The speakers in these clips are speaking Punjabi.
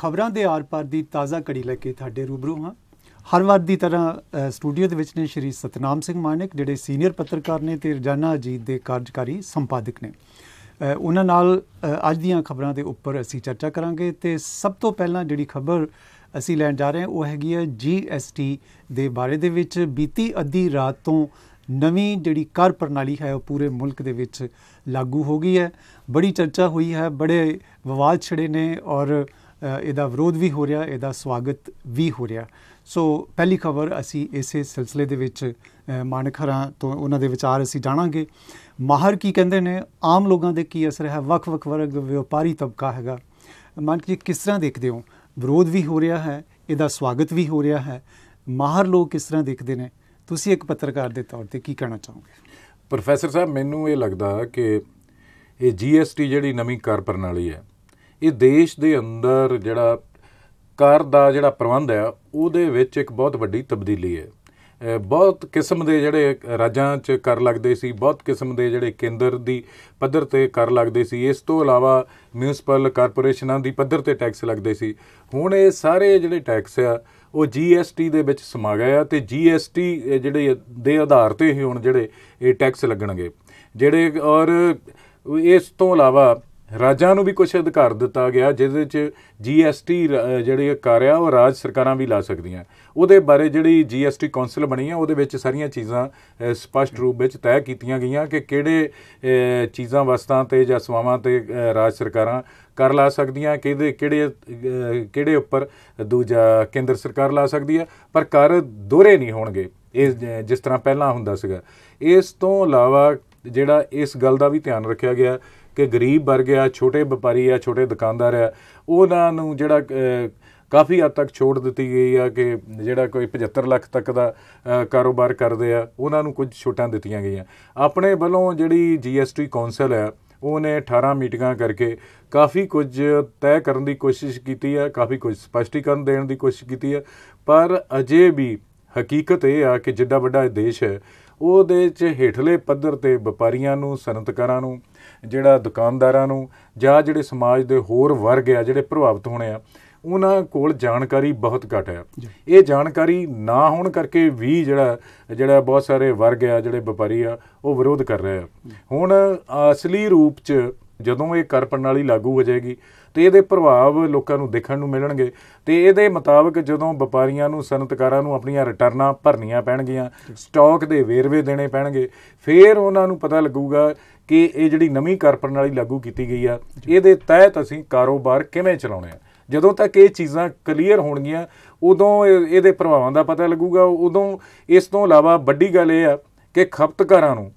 ਖਬਰਾਂ ਦੇ ਆਰ-ਪਾਰ ਦੀ ਤਾਜ਼ਾ ਕੜੀ ਲੈ ਕੇ ਤੁਹਾਡੇ ਰੂਬਰੂ ਹਾਂ ਹਰ ਵਾਰ ਦੀ ਤਰ੍ਹਾਂ ਸਟੂਡੀਓ ਦੇ ਵਿੱਚ ਨੇ ਸ਼੍ਰੀ ਸਤਨਾਮ ਸਿੰਘ ਮਾਨਿਕ ਜਿਹੜੇ ਸੀਨੀਅਰ ਪੱਤਰਕਾਰ ਨੇ ਤੇ ਰਜਾਨਾ ਅਜੀਤ ਦੇ ਕਾਰਜਕਾਰੀ ਸੰਪਾਦਕ ਨੇ ਉਹਨਾਂ ਨਾਲ ਅੱਜ ਦੀਆਂ ਖਬਰਾਂ ਦੇ ਉੱਪਰ ਅਸੀਂ ਚਰਚਾ ਕਰਾਂਗੇ ਤੇ ਸਭ ਤੋਂ ਪਹਿਲਾਂ ਜਿਹੜੀ ਖਬਰ ਅਸੀਂ ਲੈਣ ਜਾ ਰਹੇ ਹਾਂ ਉਹ ਹੈਗੀ ਹੈ ਜੀਐਸਟੀ ਦੇ ਬਾਰੇ ਦੇ ਵਿੱਚ ਬੀਤੀ ਅੱਧੀ ਰਾਤ ਤੋਂ ਨਵੀਂ ਜਿਹੜੀ ਕਰ ਪ੍ਰਣਾਲੀ ਹੈ ਉਹ ਪੂਰੇ ਮੁਲਕ ਦੇ ਵਿੱਚ ਲਾਗੂ ਹੋ ਗਈ ਹੈ ਬੜੀ ਚਰਚਾ ਹੋਈ ਹੈ ਬੜੇ ਵਿਵਾਦ ਛਿੜੇ ਨੇ ਔਰ ਇਹਦਾ ਵਿਰੋਧ ਵੀ ਹੋ ਰਿਹਾ ਇਹਦਾ ਸਵਾਗਤ ਵੀ ਹੋ ਰਿਹਾ ਸੋ ਪਹਿਲੀ ਖਬਰ ਅਸੀਂ ਇਸੇ ਸਿਲਸਿਲੇ ਦੇ ਵਿੱਚ ਮਾਨਖਰਾ ਤੋਂ ਉਹਨਾਂ ਦੇ ਵਿਚਾਰ ਅਸੀਂ ਜਾਣਾਂਗੇ ਮਾਹਰ ਕੀ ਕਹਿੰਦੇ ਨੇ ਆਮ ਲੋਕਾਂ ਦੇ ਕੀ ਅਸਰ ਹੈ ਵੱਖ-ਵੱਖ ਵਰਗ ਵਪਾਰੀ ਤਬਕਾ ਹੈਗਾ ਮਾਨਕ ਜੀ ਕਿਸ ਤਰ੍ਹਾਂ ਦੇਖਦੇ ਹੋ ਵਿਰੋਧ ਵੀ ਹੋ ਰਿਹਾ ਹੈ ਇਹਦਾ ਸਵਾਗਤ ਵੀ ਹੋ ਰਿਹਾ ਹੈ ਮਾਹਰ ਲੋਕ ਕਿਸ ਤਰ੍ਹਾਂ ਦੇਖਦੇ ਨੇ ਤੁਸੀਂ ਇੱਕ ਪੱਤਰਕਾਰ ਦੇ ਤੌਰ ਤੇ ਕੀ ਕਹਿਣਾ ਚਾਹੋਗੇ ਪ੍ਰੋਫੈਸਰ ਸਾਹਿਬ ਮੈਨੂੰ ਇਹ ਲੱਗਦਾ ਕਿ ਇਹ ਜੀਐਸਟੀ ਜਿਹੜੀ ਨਵੀਂ ਕਰ ਪ੍ਰਣਾਲੀ ਹੈ ਇਹ ਦੇਸ਼ ਦੇ ਅੰਦਰ ਜਿਹੜਾ ਕਰ ਦਾ ਜਿਹੜਾ ਪ੍ਰਬੰਧ ਹੈ ਉਹਦੇ ਵਿੱਚ ਇੱਕ ਬਹੁਤ ਵੱਡੀ ਤਬਦੀਲੀ ਹੈ ਬਹੁਤ ਕਿਸਮ ਦੇ ਜਿਹੜੇ ਰਾਜਾਂ 'ਚ ਕਰ ਲੱਗਦੇ ਸੀ ਬਹੁਤ ਕਿਸਮ ਦੇ ਜਿਹੜੇ ਕੇਂਦਰ ਦੀ ਪੱਧਰ ਤੇ ਕਰ ਲੱਗਦੇ ਸੀ ਇਸ ਤੋਂ ਇਲਾਵਾ ਮਿਊਨਿਸਪਲ ਕਾਰਪੋਰੇਸ਼ਨਾਂ ਦੀ ਪੱਧਰ ਤੇ ਟੈਕਸ ਲੱਗਦੇ ਸੀ ਹੁਣ ਇਹ ਸਾਰੇ ਜਿਹੜੇ ਟੈਕਸ ਆ ਉਹ ਜੀਐਸਟੀ ਦੇ ਵਿੱਚ ਸਮਾ ਗਏ ਆ ਤੇ ਜੀਐਸਟੀ ਜਿਹੜੇ ਦੇ ਆਧਾਰ ਤੇ ਹੀ ਹੁਣ ਜਿਹੜੇ ਇਹ ਟੈਕਸ ਲੱਗਣਗੇ ਜਿਹੜੇ ਔਰ ਇਸ ਤੋਂ ਇਲਾਵਾ ਰਾਜਾਂ ਨੂੰ ਵੀ ਕੁਝ ਅਧਿਕਾਰ ਦਿੱਤਾ ਗਿਆ ਜਿਹਦੇ ਵਿੱਚ ਜੀਐਸਟੀ ਜਿਹੜੀ ਕਰ ਆ ਉਹ ਰਾਜ ਸਰਕਾਰਾਂ ਵੀ ਲਾ ਸਕਦੀਆਂ ਉਹਦੇ ਬਾਰੇ ਜਿਹੜੀ ਜੀਐਸਟੀ ਕਾਉਂਸਲ ਬਣੀ ਆ ਉਹਦੇ ਵਿੱਚ ਸਾਰੀਆਂ ਚੀਜ਼ਾਂ ਸਪਸ਼ਟ ਰੂਪ ਵਿੱਚ ਤੈਅ ਕੀਤੀਆਂ ਗਈਆਂ ਕਿ ਕਿਹੜੇ ਚੀਜ਼ਾਂ ਵਸਤਾਂ ਤੇ ਜਾਂ ਸਵਾਵਾਂ ਤੇ ਰਾਜ ਸਰਕਾਰਾਂ ਕਰ ਲਾ ਸਕਦੀਆਂ ਕਿਹਦੇ ਕਿਹੜੇ ਕਿਹੜੇ ਉੱਪਰ ਦੂਜਾ ਕੇਂਦਰ ਸਰਕਾਰ ਲਾ ਸਕਦੀ ਹੈ ਪਰ ਕਰ ਦੋਰੇ ਨਹੀਂ ਹੋਣਗੇ ਇਸ ਜਿਸ ਤਰ੍ਹਾਂ ਪਹਿਲਾਂ ਹੁੰਦਾ ਸੀਗਾ ਇਸ ਤੋਂ ਇਲਾਵਾ ਜਿਹੜਾ ਇਸ ਗੱਲ ਦਾ ਵੀ ਧਿਆਨ ਰੱਖਿਆ ਗਿਆ ਕਿ ਗਰੀਬ ਵਰਗ ਆ ਛੋਟੇ ਵਪਾਰੀ ਆ ਛੋਟੇ ਦੁਕਾਨਦਾਰ ਆ ਉਹਨਾਂ ਨੂੰ ਜਿਹੜਾ ਕਾਫੀ ਹੱਦ ਤੱਕ ਛੋੜ ਦਿੱਤੀ ਗਈ ਆ ਕਿ ਜਿਹੜਾ ਕੋਈ 75 ਲੱਖ ਤੱਕ ਦਾ ਕਾਰੋਬਾਰ ਕਰਦੇ ਆ ਉਹਨਾਂ ਨੂੰ ਕੁਝ ਛੋਟਾਂ ਦਿੱਤੀਆਂ ਗਈਆਂ ਆਪਣੇ ਵੱਲੋਂ ਜਿਹੜੀ ਜੀਐਸਟੀ ਕਾਉਂਸਲ ਆ ਉਹਨੇ 18 ਮੀਟਿੰਗਾਂ ਕਰਕੇ ਕਾਫੀ ਕੁਝ ਤੈਅ ਕਰਨ ਦੀ ਕੋਸ਼ਿਸ਼ ਕੀਤੀ ਆ ਕਾਫੀ ਕੁਝ ਸਪਸ਼ਟੀਕਰਨ ਦੇਣ ਦੀ ਕੋਸ਼ਿਸ਼ ਕੀਤੀ ਆ ਪਰ ਅਜੇ ਵੀ ਹਕੀਕਤ ਇਹ ਆ ਕਿ ਜਿੱਡਾ ਵੱਡਾ ਇਹ ਦੇਸ਼ ਹੈ ਉਹਦੇ 'ਚ ਹੇਠਲੇ ਪੱਧਰ ਤੇ ਵਪਾਰੀਆਂ ਨੂੰ ਸਨਅਤਕਾਰਾਂ ਨੂੰ ਜਿਹੜਾ ਦੁਕਾਨਦਾਰਾਂ ਨੂੰ ਜਾਂ ਜਿਹੜੇ ਸਮਾਜ ਦੇ ਹੋਰ ਵਰਗ ਆ ਜਿਹੜੇ ਪ੍ਰਭਾਵਿਤ ਹੋਣੇ ਆ ਉਹਨਾਂ ਕੋਲ ਜਾਣਕਾਰੀ ਬਹੁਤ ਘੱਟ ਹੈ ਇਹ ਜਾਣਕਾਰੀ ਨਾ ਹੋਣ ਕਰਕੇ ਵੀ ਜਿਹੜਾ ਜਿਹੜਾ ਬਹੁਤ ਸਾਰੇ ਵਰਗ ਆ ਜਿਹੜੇ ਵਪਾਰੀ ਆ ਉਹ ਵਿਰੋਧ ਕਰ ਰਹੇ ਆ ਹੁਣ ਅਸਲੀ ਰੂਪ 'ਚ ਜਦੋਂ ਇਹ ਕਰ ਪ੍ਰਣਾਲੀ ਲਾਗੂ ਹੋ ਜਾਏਗੀ ਤੇ ਇਹਦੇ ਪ੍ਰਭਾਵ ਲੋਕਾਂ ਨੂੰ ਦੇਖਣ ਨੂੰ ਮਿਲਣਗੇ ਤੇ ਇਹਦੇ ਮੁਤਾਬਕ ਜਦੋਂ ਵਪਾਰੀਆਂ ਨੂੰ ਸਨਤਕਾਰਾਂ ਨੂੰ ਆਪਣੀਆਂ ਰਿਟਰਨਾਂ ਭਰਨੀਆਂ ਪੈਣਗੀਆਂ ਸਟਾਕ ਦੇ ਵੇਰਵੇ ਦੇਣੇ ਪੈਣਗੇ ਫਿਰ ਉਹਨਾਂ ਨੂੰ ਪਤਾ ਲੱਗੂਗਾ ਕਿ ਇਹ ਜਿਹੜੀ ਨਵੀਂ ਕਰ ਪ੍ਰਣਾਲੀ ਲਾਗੂ ਕੀਤੀ ਗਈ ਆ ਇਹਦੇ ਤਹਿਤ ਅਸੀਂ ਕਾਰੋਬਾਰ ਕਿਵੇਂ ਚਲਾਉਣੇ ਆ ਜਦੋਂ ਤੱਕ ਇਹ ਚੀਜ਼ਾਂ ਕਲੀਅਰ ਹੋਣਗੀਆਂ ਉਦੋਂ ਇਹਦੇ ਪ੍ਰਭਾਵਾਂ ਦਾ ਪਤਾ ਲੱਗੂਗਾ ਉਦੋਂ ਇਸ ਤੋਂ ਇਲਾਵਾ ਵੱਡੀ ਗੱਲ ਇਹ ਆ ਕਿ ਖਪਤਕਾਰਾਂ ਨੂੰ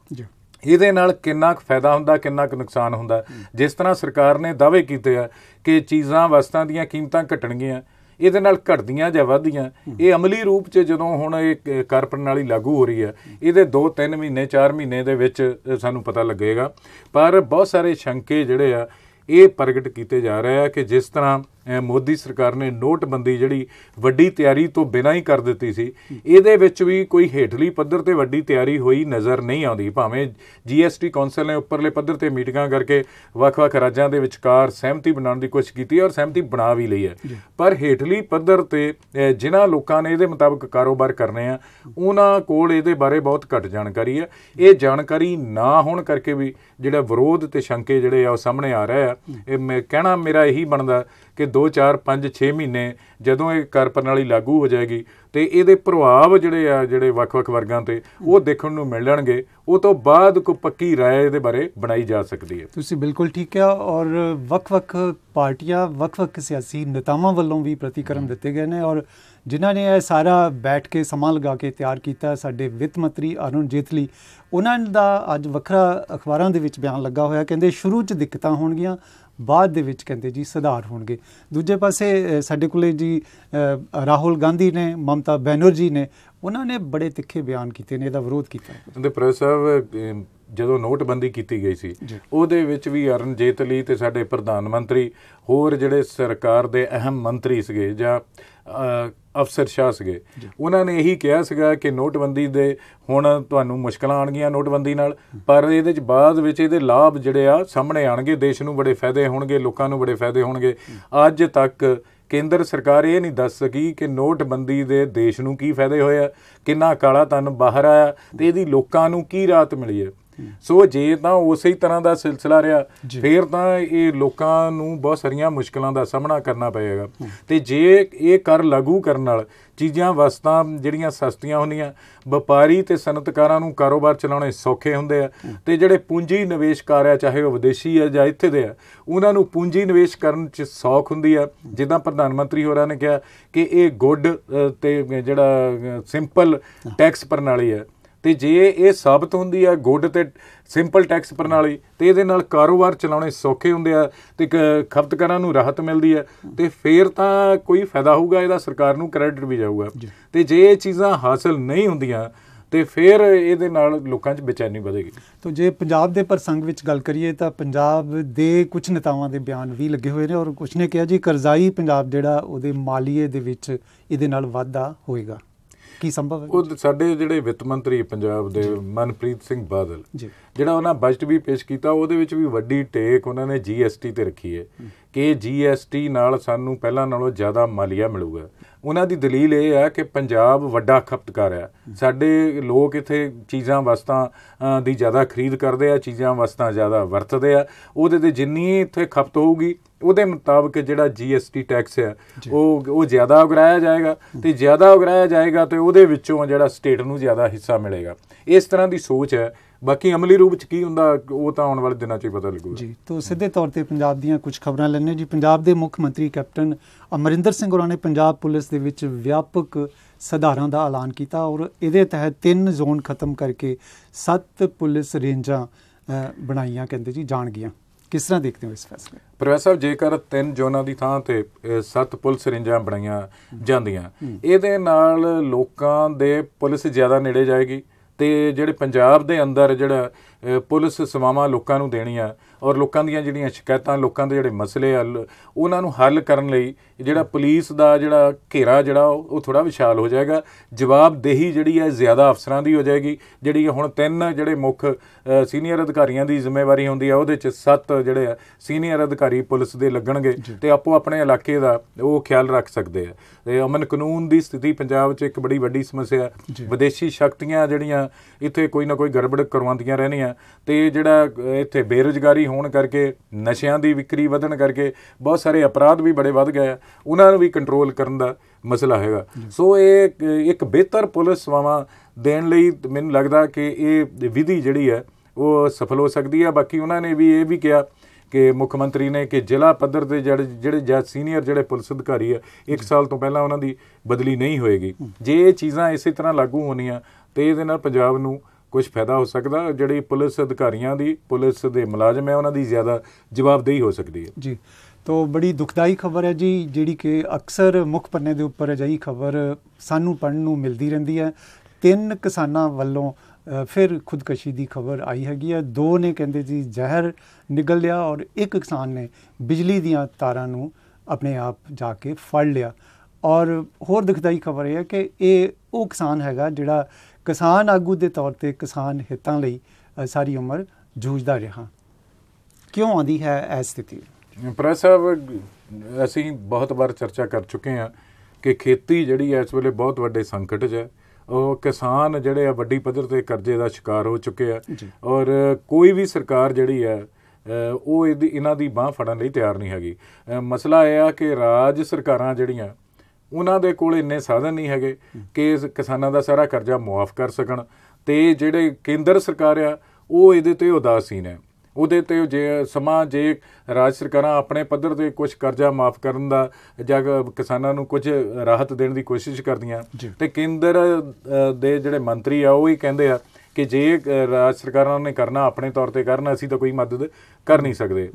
ਇਹਦੇ ਨਾਲ ਕਿੰਨਾ ਕੁ ਫਾਇਦਾ ਹੁੰਦਾ ਕਿੰਨਾ ਕੁ ਨੁਕਸਾਨ ਹੁੰਦਾ ਜਿਸ ਤਰ੍ਹਾਂ ਸਰਕਾਰ ਨੇ ਦਾਅਵੇ ਕੀਤੇ ਆ ਕਿ ਚੀਜ਼ਾਂ ਵਸਤਾਂ ਦੀਆਂ ਕੀਮਤਾਂ ਘਟਣਗੀਆਂ ਇਹਦੇ ਨਾਲ ਘਟਦੀਆਂ ਜਾਂ ਵਧਦੀਆਂ ਇਹ ਅਮਲੀ ਰੂਪ 'ਚ ਜਦੋਂ ਹੁਣ ਇਹ ਕਰ ਪ੍ਰਣਾਲੀ ਲਾਗੂ ਹੋ ਰਹੀ ਹੈ ਇਹਦੇ 2-3 ਮਹੀਨੇ 4 ਮਹੀਨੇ ਦੇ ਵਿੱਚ ਸਾਨੂੰ ਪਤਾ ਲੱਗੇਗਾ ਪਰ ਬਹੁਤ ਸਾਰੇ ਸ਼ੰਕੇ ਜਿਹੜੇ ਆ ਇਹ ਪ੍ਰਗਟ ਕੀਤੇ ਜਾ ਰਹੇ ਆ ਕਿ ਜਿਸ ਤਰ੍ਹਾਂ ਮੋਦੀ ਸਰਕਾਰ ਨੇ ਨੋਟਬੰਦੀ ਜਿਹੜੀ ਵੱਡੀ ਤਿਆਰੀ ਤੋਂ ਬਿਨਾਂ ਹੀ ਕਰ ਦਿੱਤੀ ਸੀ ਇਹਦੇ ਵਿੱਚ ਵੀ ਕੋਈ ਹੇਠਲੀ ਪੱਧਰ ਤੇ ਵੱਡੀ ਤਿਆਰੀ ਹੋਈ ਨਜ਼ਰ ਨਹੀਂ ਆਉਂਦੀ ਭਾਵੇਂ ਜੀਐਸਟੀ ਕੌਂਸਲ ਨੇ ਉੱਪਰਲੇ ਪੱਧਰ ਤੇ ਮੀਟਿੰਗਾਂ ਕਰਕੇ ਵੱਖ-ਵੱਖ ਰਾਜਾਂ ਦੇ ਵਿਚਕਾਰ ਸਹਿਮਤੀ ਬਣਾਉਣ ਦੀ ਕੋਸ਼ਿਸ਼ ਕੀਤੀ ਔਰ ਸਹਿਮਤੀ ਬਣਾ ਵੀ ਲਈ ਹੈ ਪਰ ਹੇਠਲੀ ਪੱਧਰ ਤੇ ਜਿਨ੍ਹਾਂ ਲੋਕਾਂ ਨੇ ਇਹਦੇ ਮੁਤਾਬਕ ਕਾਰੋਬਾਰ ਕਰਨੇ ਆ ਉਹਨਾਂ ਕੋਲ ਇਹਦੇ ਬਾਰੇ ਬਹੁਤ ਘੱਟ ਜਾਣਕਾਰੀ ਹੈ ਇਹ ਜਾਣਕਾਰੀ ਨਾ ਹੋਣ ਕਰਕੇ ਵੀ ਜਿਹੜਾ ਵਿਰੋਧ ਤੇ ਸ਼ੰਕੇ ਜਿਹੜੇ ਆ ਉਹ ਸਾਹਮਣੇ ਆ ਰਹੇ ਆ ਇਹ ਕਹਿਣਾ ਮੇਰਾ ਇਹੀ ਬਣਦਾ ਕਿ 2 4 5 6 ਮਹੀਨੇ ਜਦੋਂ ਇਹ ਕਰ ਪ੍ਰਣਾਲੀ ਲਾਗੂ ਹੋ ਜਾਏਗੀ ਤੇ ਇਹਦੇ ਪ੍ਰਭਾਵ ਜਿਹੜੇ ਆ ਜਿਹੜੇ ਵੱਖ-ਵੱਖ ਵਰਗਾਂ ਤੇ ਉਹ ਦੇਖਣ ਨੂੰ ਮਿਲਣਗੇ ਉਹ ਤੋਂ ਬਾਅਦ ਕੋ ਪੱਕੀ رائے ਦੇ ਬਾਰੇ ਬਣਾਈ ਜਾ ਸਕਦੀ ਹੈ ਤੁਸੀਂ ਬਿਲਕੁਲ ਠੀਕ ਹੈ ਔਰ ਵੱਖ-ਵੱਖ ਪਾਰਟੀਆਂ ਵੱਖ-ਵੱਖ ਸਿਆਸੀ ਨੇਤਾਵਾਂ ਵੱਲੋਂ ਵੀ ਪ੍ਰਤੀਕਰਮ ਦਿੱਤੇ ਗਏ ਨੇ ਔਰ ਜਿਨ੍ਹਾਂ ਨੇ ਇਹ ਸਾਰਾ ਬੈਠ ਕੇ ਸਮਾਂ ਲਗਾ ਕੇ ਤਿਆਰ ਕੀਤਾ ਸਾਡੇ ਵਿੱਤ ਮੰਤਰੀ ਅਰੁਣ ਜੇਤਲੀ ਉਹਨਾਂ ਦਾ ਅੱਜ ਵੱਖਰਾ ਅਖਬਾਰਾਂ ਦੇ ਵਿੱਚ ਬਿਆਨ ਲੱਗਾ ਹੋਇਆ ਕਹਿੰਦੇ ਸ਼ੁਰੂ 'ਚ ਦਿੱਕਤਾਂ ਹੋਣਗੀਆਂ ਬਾਅਦ ਦੇ ਵਿੱਚ ਕਹਿੰਦੇ ਜੀ ਸੁਧਾਰ ਹੋਣਗੇ ਦੂਜੇ ਪਾਸੇ ਸਾਡੇ ਕੋਲੇ ਜੀ ਰਾਹੁਲ ਗਾਂਧੀ ਨੇ ਮਮਤਾ ਬੈਨਰਜੀ ਨੇ ਉਹਨਾਂ ਨੇ ਬੜੇ ਤਿੱਖੇ ਬਿਆਨ ਕੀਤੇ ਨੇ ਇਹਦਾ ਵਿਰੋਧ ਕੀਤਾ ਕਹਿੰਦੇ ਪ੍ਰੋਫੈਸਰ ਸਾਹਿਬ ਜਦੋਂ ਨੋਟਬੰਦੀ ਕੀਤੀ ਗਈ ਸੀ ਉਹਦੇ ਵਿੱਚ ਵੀ ਅਰਨ ਜੇਤਲੀ ਤੇ ਸਾਡੇ ਪ੍ਰਧਾਨ ਮੰਤਰੀ ਹੋਰ ਜਿਹੜੇ ਸਰਕਾਰ ਦੇ ਅਹਿਮ ਮੰਤਰੀ ਸੀਗੇ ਜਾਂ ਅਫਸਰ ਸ਼ਾਹ ਸੀਗੇ ਉਹਨਾਂ ਨੇ ਇਹੀ ਕਿਹਾ ਸੀਗਾ ਕਿ ਨੋਟਬੰਦੀ ਦੇ ਹੁਣ ਤੁਹਾਨੂੰ ਮੁਸ਼ਕਲਾਂ ਆਣਗੀਆਂ ਨੋਟਬੰਦੀ ਨਾਲ ਪਰ ਇਹਦੇ ਵਿੱਚ ਬਾਅਦ ਵਿੱਚ ਇਹਦੇ ਲਾਭ ਜਿਹੜੇ ਆ ਸਾਹਮਣੇ ਆਣਗੇ ਦੇਸ਼ ਨੂੰ ਬੜੇ ਫਾਇਦੇ ਹੋਣਗੇ ਲੋਕਾਂ ਨੂੰ ਬੜੇ ਫਾਇਦੇ ਹੋਣਗੇ ਅੱਜ ਤੱਕ ਕੇਂਦਰ ਸਰਕਾਰ ਇਹ ਨਹੀਂ ਦੱਸ ਸਕੀ ਕਿ ਨੋਟਬੰਦੀ ਦੇ ਦੇਸ਼ ਨੂੰ ਕੀ ਫਾਇਦੇ ਆ ਕਿੰਨਾ ਕਾਲਾ ਧਨ ਬਾਹਰ ਆਇਆ ਤੇ ਇਹਦੀ ਲੋਕਾਂ ਨੂੰ ਕੀ ਰਾਤ ਮਿਲੀ ਹੈ ਸੋ ਜੇ ਤਾਂ ਉਸੇ ਹੀ ਤਰ੍ਹਾਂ ਦਾ ਸਿਲਸਿਲਾ ਰਿਹਾ ਫੇਰ ਤਾਂ ਇਹ ਲੋਕਾਂ ਨੂੰ ਬਹੁਤ ਸਾਰੀਆਂ ਮੁਸ਼ਕਲਾਂ ਦਾ ਸਾਹਮਣਾ ਕਰਨਾ ਪਏਗਾ ਤੇ ਜੇ ਇਹ ਕਰ ਲਾਗੂ ਕਰਨ ਨਾਲ ਚੀਜ਼ਾਂ ਵਸਤਾਂ ਜਿਹੜੀਆਂ ਸਸਤੀਆਂ ਹੁੰਦੀਆਂ ਵਪਾਰੀ ਤੇ ਸਨਤਕਾਰਾਂ ਨੂੰ ਕਾਰੋਬਾਰ ਚਲਾਉਣੇ ਸੌਖੇ ਹੁੰਦੇ ਆ ਤੇ ਜਿਹੜੇ ਪੂੰਜੀ ਨਿਵੇਸ਼ਕਾਰ ਆ ਚਾਹੇ ਉਹ ਵਿਦੇਸ਼ੀ ਆ ਜਾਂ ਇੱਥੇ ਦੇ ਆ ਉਹਨਾਂ ਨੂੰ ਪੂੰਜੀ ਨਿਵੇਸ਼ ਕਰਨ 'ਚ ਸੌਖ ਹੁੰਦੀ ਆ ਜਿੱਦਾਂ ਪ੍ਰਧਾਨ ਮੰਤਰੀ ਹੋਰਾਂ ਨੇ ਕਿਹਾ ਕਿ ਇਹ ਗੁੱਡ ਤੇ ਜਿਹੜਾ ਸਿੰਪਲ ਟੈਕਸ ਪ੍ਰਣਾਲੀ ਆ ਤੇ ਜੇ ਇਹ ਸਾਬਤ ਹੁੰਦੀ ਹੈ ਗੁੱਡ ਤੇ ਸਿੰਪਲ ਟੈਕਸ ਪ੍ਰਣਾਲੀ ਤੇ ਇਹਦੇ ਨਾਲ ਕਾਰੋਬਾਰ ਚਲਾਉਣੇ ਸੌਖੇ ਹੁੰਦੇ ਆ ਤੇ ਖਪਤਕਾਰਾਂ ਨੂੰ ਰਾਹਤ ਮਿਲਦੀ ਹੈ ਤੇ ਫੇਰ ਤਾਂ ਕੋਈ ਫਾਇਦਾ ਹੋਊਗਾ ਇਹਦਾ ਸਰਕਾਰ ਨੂੰ ਕ੍ਰੈਡਿਟ ਵੀ ਜਾਊਗਾ ਤੇ ਜੇ ਇਹ ਚੀਜ਼ਾਂ ਹਾਸਲ ਨਹੀਂ ਹੁੰਦੀਆਂ ਤੇ ਫਿਰ ਇਹਦੇ ਨਾਲ ਲੋਕਾਂ 'ਚ ਬੇਚੈਨੀ ਵਧੇਗੀ ਤਾਂ ਜੇ ਪੰਜਾਬ ਦੇ ਪ੍ਰਸੰਗ ਵਿੱਚ ਗੱਲ ਕਰੀਏ ਤਾਂ ਪੰਜਾਬ ਦੇ ਕੁਝ ਨੇਤਾਵਾਂ ਦੇ ਬਿਆਨ ਵੀ ਲੱਗੇ ਹੋਏ ਨੇ ਔਰ ਕੁਝ ਨੇ ਕਿਹਾ ਜੀ ਕਰਜ਼ਾਈ ਪੰਜਾਬ ਜਿਹੜਾ ਉਹਦੇ ਮਾਲੀਏ ਦੇ ਵਿੱਚ ਇਹਦੇ ਨਾਲ ਵਾਧਾ ਹੋਏਗਾ ਕੀ ਸੰਭਵ ਹੈ ਉਹ ਸਾਡੇ ਜਿਹੜੇ ਵਿੱਤ ਮੰਤਰੀ ਪੰਜਾਬ ਦੇ ਮਨਪ੍ਰੀਤ ਸਿੰਘ ਬਾਦਲ ਜਿਹੜਾ ਉਹਨਾਂ ਬਜਟ ਵੀ ਪੇਸ਼ ਕੀਤਾ ਉਹਦੇ ਵਿੱਚ ਵੀ ਵੱਡੀ ਟੇਕ ਉਹਨਾਂ ਨੇ ਜੀਐਸਟੀ ਤੇ ਰੱਖੀ ਹੈ ਕਿ ਜੀਐਸਟੀ ਨਾਲ ਸਾਨੂੰ ਪਹਿਲਾਂ ਨਾਲੋਂ ਜ਼ਿਆਦਾ ਮਾਲੀਆ ਮਿਲੂਗਾ ਉਹਨਾਂ ਦੀ ਦਲੀਲ ਇਹ ਹੈ ਕਿ ਪੰਜਾਬ ਵੱਡਾ ਖਪਤਕਾਰ ਹੈ ਸਾਡੇ ਲੋਕ ਇੱਥੇ ਚੀਜ਼ਾਂ ਵਸਤਾਂ ਦੀ ਜ਼ਿਆਦਾ ਖਰੀਦ ਕਰਦੇ ਆ ਚੀਜ਼ਾਂ ਵਸਤਾਂ ਜ਼ਿਆਦਾ ਵਰਤਦੇ ਆ ਉਹਦੇ ਤੇ ਜਿੰਨੀ ਇੱਥੇ ਖਪਤ ਹੋਊਗੀ ਉਹਦੇ ਮੁਤਾਬਕ ਜਿਹੜਾ ਜੀਐਸਟੀ ਟੈਕਸ ਹੈ ਉਹ ਉਹ ਜ਼ਿਆਦਾ ਉਗਰਾਇਆ ਜਾਏਗਾ ਤੇ ਜ਼ਿਆਦਾ ਉਗਰਾਇਆ ਜਾਏਗਾ ਤੇ ਉਹਦੇ ਵਿੱਚੋਂ ਜਿਹੜਾ ਸਟੇਟ ਨੂੰ ਜ਼ਿਆਦਾ ਹਿੱਸਾ ਮਿਲੇਗਾ ਇਸ ਤਰ੍ਹਾਂ ਦੀ ਸੋਚ ਹੈ ਬਾਕੀ ਅਮਲੀ ਰੂਪ ਚ ਕੀ ਹੁੰਦਾ ਉਹ ਤਾਂ ਆਉਣ ਵਾਲੇ ਦਿਨਾਂ ਚ ਹੀ ਪਤਾ ਲੱਗੂਗਾ ਜੀ ਤੋਂ ਸਿੱਧੇ ਤੌਰ ਤੇ ਪੰਜਾਬ ਦੀਆਂ ਕੁਝ ਖਬਰਾਂ ਲੈਣੇ ਜੀ ਪੰਜਾਬ ਦੇ ਮੁੱਖ ਮੰਤਰੀ ਕੈਪਟਨ ਅਮਰਿੰਦਰ ਸਿੰਘ ਹੋਰਾਂ ਨੇ ਪੰਜਾਬ ਪੁਲਿਸ ਦੇ ਵਿੱਚ ਵਿਆਪਕ ਸਧਾਰਨ ਦਾ ਐਲਾਨ ਕੀਤਾ ਔਰ ਇਹਦੇ ਤਹਿਤ ਤਿੰਨ ਜ਼ੋਨ ਖਤਮ ਕਰਕੇ ਸੱਤ ਪੁਲਿਸ ਰੇਂਜਾਂ ਬਣਾਈਆਂ ਕਹਿੰਦੇ ਜੀ ਜਾਣਗੀਆਂ ਕਿਸ ਤਰ੍ਹਾਂ ਦੇਖਦੇ ਹੋ ਇਸ ਫੈਸਲੇ ਪ੍ਰੋਫੈਸਰ ਸਾਹਿਬ ਜੇਕਰ ਤਿੰਨ ਜ਼ੋਨਾਂ ਦੀ ਥਾਂ ਤੇ ਸੱਤ ਪੁਲਿਸ ਰੇਂਜਾਂ ਬਣਾਈਆਂ ਜਾਂਦੀਆਂ ਇਹਦੇ ਨਾਲ ਲੋਕਾਂ ਦੇ ਪੁਲਿਸ ਜ਼ਿਆਦਾ ਨੇੜੇ ਜਾਏਗੀ ਤੇ ਜਿਹੜੇ ਪੰਜਾਬ ਦੇ ਅੰਦਰ ਜਿਹੜਾ ਪੁਲਿਸ ਸੇਵਾਵਾਂ ਲੋਕਾਂ ਨੂੰ ਦੇਣੀਆਂ ਔਰ ਲੋਕਾਂ ਦੀਆਂ ਜਿਹੜੀਆਂ ਸ਼ਿਕਾਇਤਾਂ ਲੋਕਾਂ ਦੇ ਜਿਹੜੇ ਮਸਲੇ ਆ ਉਹਨਾਂ ਨੂੰ ਹੱਲ ਕਰਨ ਲਈ ਜਿਹੜਾ ਪੁਲਿਸ ਦਾ ਜਿਹੜਾ ਘੇਰਾ ਜਿਹੜਾ ਉਹ ਥੋੜਾ ਵਿਸ਼ਾਲ ਹੋ ਜਾਏਗਾ ਜਵਾਬਦੇਹੀ ਜਿਹੜੀ ਹੈ ਜ਼ਿਆਦਾ ਅਫਸਰਾਂ ਦੀ ਹੋ ਜਾਏਗੀ ਜਿਹੜੀ ਹੁਣ ਤਿੰਨ ਜਿਹੜੇ ਮੁੱਖ ਸੀਨੀਅਰ ਅਧਿਕਾਰੀਆਂ ਦੀ ਜ਼ਿੰਮੇਵਾਰੀ ਹੁੰਦੀ ਹੈ ਉਹਦੇ ਚ ਸੱਤ ਜਿਹੜੇ ਆ ਸੀਨੀਅਰ ਅਧਿਕਾਰੀ ਪੁਲਿਸ ਦੇ ਲੱਗਣਗੇ ਤੇ ਆਪੋ ਆਪਣੇ ਇਲਾਕੇ ਦਾ ਉਹ ਖਿਆਲ ਰੱਖ ਸਕਦੇ ਆ ਤੇ ਅਮਨ ਕਾਨੂੰਨ ਦੀ ਸਥਿਤੀ ਪੰਜਾਬ 'ਚ ਇੱਕ ਬੜੀ ਵੱਡੀ ਸਮੱਸਿਆ ਹੈ ਵਿਦੇਸ਼ੀ ਸ਼ਕਤੀਆਂ ਜਿਹੜੀਆਂ ਇੱਥੇ ਕੋਈ ਨਾ ਕੋਈ ਗੜਬੜ ਕਰਵਾਉਂਦੀਆਂ ਰਹਿੰਦੀਆਂ ਹੈ ਤੇ ਜਿਹੜਾ ਇੱਥੇ ਬੇਰੋਜ਼ਗਾਰੀ ਹੋਣ ਕਰਕੇ ਨਸ਼ਿਆਂ ਦੀ ਵਿਕਰੀ ਵਧਣ ਕਰਕੇ ਬਹੁਤ ਸਾਰੇ ਅਪਰਾਧ ਵੀ ਬੜੇ ਵੱਧ ਗਏ ਆ ਉਹਨਾਂ ਨੂੰ ਵੀ ਕੰਟਰੋਲ ਕਰਨ ਦਾ ਮਸਲਾ ਹੈਗਾ ਸੋ ਇਹ ਇੱਕ ਬਿਹਤਰ ਪੁਲਿਸ ਸੇਵਾਵਾਂ ਦੇਣ ਲਈ ਮੈਨੂੰ ਲੱਗਦਾ ਕਿ ਇਹ ਵਿਧੀ ਜਿਹੜੀ ਹੈ ਉਹ ਸਫਲ ਹੋ ਸਕਦੀ ਹੈ ਬਾਕੀ ਉਹਨਾਂ ਨੇ ਵੀ ਇਹ ਵੀ ਕਿਹਾ ਕਿ ਮੁੱਖ ਮੰਤਰੀ ਨੇ ਕਿ ਜ਼ਿਲ੍ਹਾ ਪੱਧਰ ਦੇ ਜਿਹੜੇ ਜਿਹੜੇ ਸੀਨੀਅਰ ਜਿਹੜੇ ਪੁਲਿਸ ਅਧਿਕਾਰੀ ਆ 1 ਸਾਲ ਤੋਂ ਪਹਿਲਾਂ ਉਹਨਾਂ ਦੀ ਬਦਲੀ ਨਹੀਂ ਹੋਏਗੀ ਜੇ ਇਹ ਚੀਜ਼ਾਂ ਇਸੇ ਤਰ੍ਹਾਂ ਲਾਗੂ ਹੋਣੀਆਂ ਤੇ ਇਹਦੇ ਨਾਲ ਪੰਜਾਬ ਨੂੰ ਕੁਝ ਫਾਇਦਾ ਹੋ ਸਕਦਾ ਜਿਹੜੀ ਪੁਲਿਸ ਅਧਿਕਾਰੀਆਂ ਦੀ ਪੁਲਿਸ ਦੇ ਮੁਲਾਜ਼ਮ ਹੈ ਉਹਨਾਂ ਦੀ ਜ਼ਿਆਦਾ ਜਵਾਬਦੇਹੀ ਹੋ ਸਕਦੀ ਹੈ ਜੀ ਤੋ ਬੜੀ ਦੁਖਦਾਈ ਖਬਰ ਹੈ ਜੀ ਜਿਹੜੀ ਕਿ ਅਕਸਰ ਮੁੱਖ ਪੰਨੇ ਦੇ ਉੱਪਰ ਅਜਿਹੀ ਖਬਰ ਸਾਨੂੰ ਪੜਨ ਨੂੰ ਮਿਲਦੀ ਰਹਿੰਦੀ ਹੈ ਤਿੰਨ ਕਿਸਾਨਾਂ ਵੱਲੋਂ ਫਿਰ ਖੁਦਕਸ਼ੀ ਦੀ ਖਬਰ ਆਈ ਹੈਗੀ ਹੈ ਦੋ ਨੇ ਕਹਿੰਦੇ ਜੀ ਜ਼ਹਿਰ ਨਿਕਲ ਲਿਆ ਔਰ ਇੱਕ ਕਿਸਾਨ ਨੇ ਬਿਜਲੀ ਦੀਆਂ ਤਾਰਾਂ ਨੂੰ ਆਪਣੇ ਆਪ ਜਾ ਕੇ ਫੜ ਲਿਆ ਔਰ ਹੋਰ ਦੁਖਦਾਈ ਖਬਰ ਇਹ ਹੈ ਕਿ ਇਹ ਉਹ ਕਿਸਾਨ ਹੈਗਾ ਜਿਹੜਾ ਕਿਸਾਨ ਆਗੂ ਦੇ ਤੌਰ ਤੇ ਕਿਸਾਨ ਹਿੱਤਾਂ ਲਈ ਸਾਰੀ ਉਮਰ ਜੂਝਦਾ ਰਿਹਾ ਕਿਉਂ ਆਂਦੀ ਹੈ ਇਹ ਸਥਿਤੀ ਪ੍ਰੈਸ ਸਾਹਿਬ ਅਸੀਂ ਬਹੁਤ ਵਾਰ ਚਰਚਾ ਕਰ ਚੁੱਕੇ ਹਾਂ ਕਿ ਖੇਤੀ ਜਿਹੜੀ ਹੈ ਇਸ ਵੇਲੇ ਬਹੁਤ ਵੱਡੇ ਸੰਕਟ 'ਚ ਹੈ ਉਹ ਕਿਸਾਨ ਜਿਹੜੇ ਆ ਵੱਡੀ ਪੱਧਰ ਤੇ ਕਰਜ਼ੇ ਦਾ ਸ਼ਿਕਾਰ ਹੋ ਚੁੱਕੇ ਆ ਔਰ ਕੋਈ ਵੀ ਸਰਕਾਰ ਜਿਹੜੀ ਹੈ ਉਹ ਇਹਨਾਂ ਦੀ ਬਾਹ ਫੜਨ ਲਈ ਤਿਆਰ ਨਹੀਂ ਹੈਗੀ ਮਸਲਾ ਇਹ ਆ ਕਿ ਰਾਜ ਸਰਕਾਰਾਂ ਜਿਹੜੀਆਂ ਉਹਨਾਂ ਦੇ ਕੋਲ ਇੰਨੇ ਸਾਧਨ ਨਹੀਂ ਹੈਗੇ ਕਿ ਕਿਸਾਨਾਂ ਦਾ ਸਾਰਾ ਕਰਜ਼ਾ ਮਾਫ ਕਰ ਸਕਣ ਤੇ ਜਿਹੜੇ ਕੇਂਦਰ ਸਰਕਾਰ ਆ ਉਹ ਇਹਦੇ ਤੇ ਉਦਾਸੀਨ ਹੈ ਉਹਦੇ ਤੇ ਜੇ ਸਮਾਂ ਜੇ ਰਾਜ ਸਰਕਾਰਾਂ ਆਪਣੇ ਪੱਧਰ ਤੇ ਕੁਝ ਕਰਜ਼ਾ ਮਾਫ ਕਰਨ ਦਾ ਜਾਂ ਕਿਸਾਨਾਂ ਨੂੰ ਕੁਝ ਰਾਹਤ ਦੇਣ ਦੀ ਕੋਸ਼ਿਸ਼ ਕਰਦੀਆਂ ਤੇ ਕੇਂਦਰ ਦੇ ਜਿਹੜੇ ਮੰਤਰੀ ਆ ਉਹ ਹੀ ਕਹਿੰਦੇ ਆ ਕਿ ਜੇ ਰਾਜ ਸਰਕਾਰਾਂ ਨੇ ਕਰਨਾ ਆਪਣੇ ਤੌਰ ਤੇ ਕਰਨਾ ਅਸੀਂ ਤਾਂ ਕੋਈ ਮਦਦ ਕਰ ਨਹੀਂ ਸਕਦੇ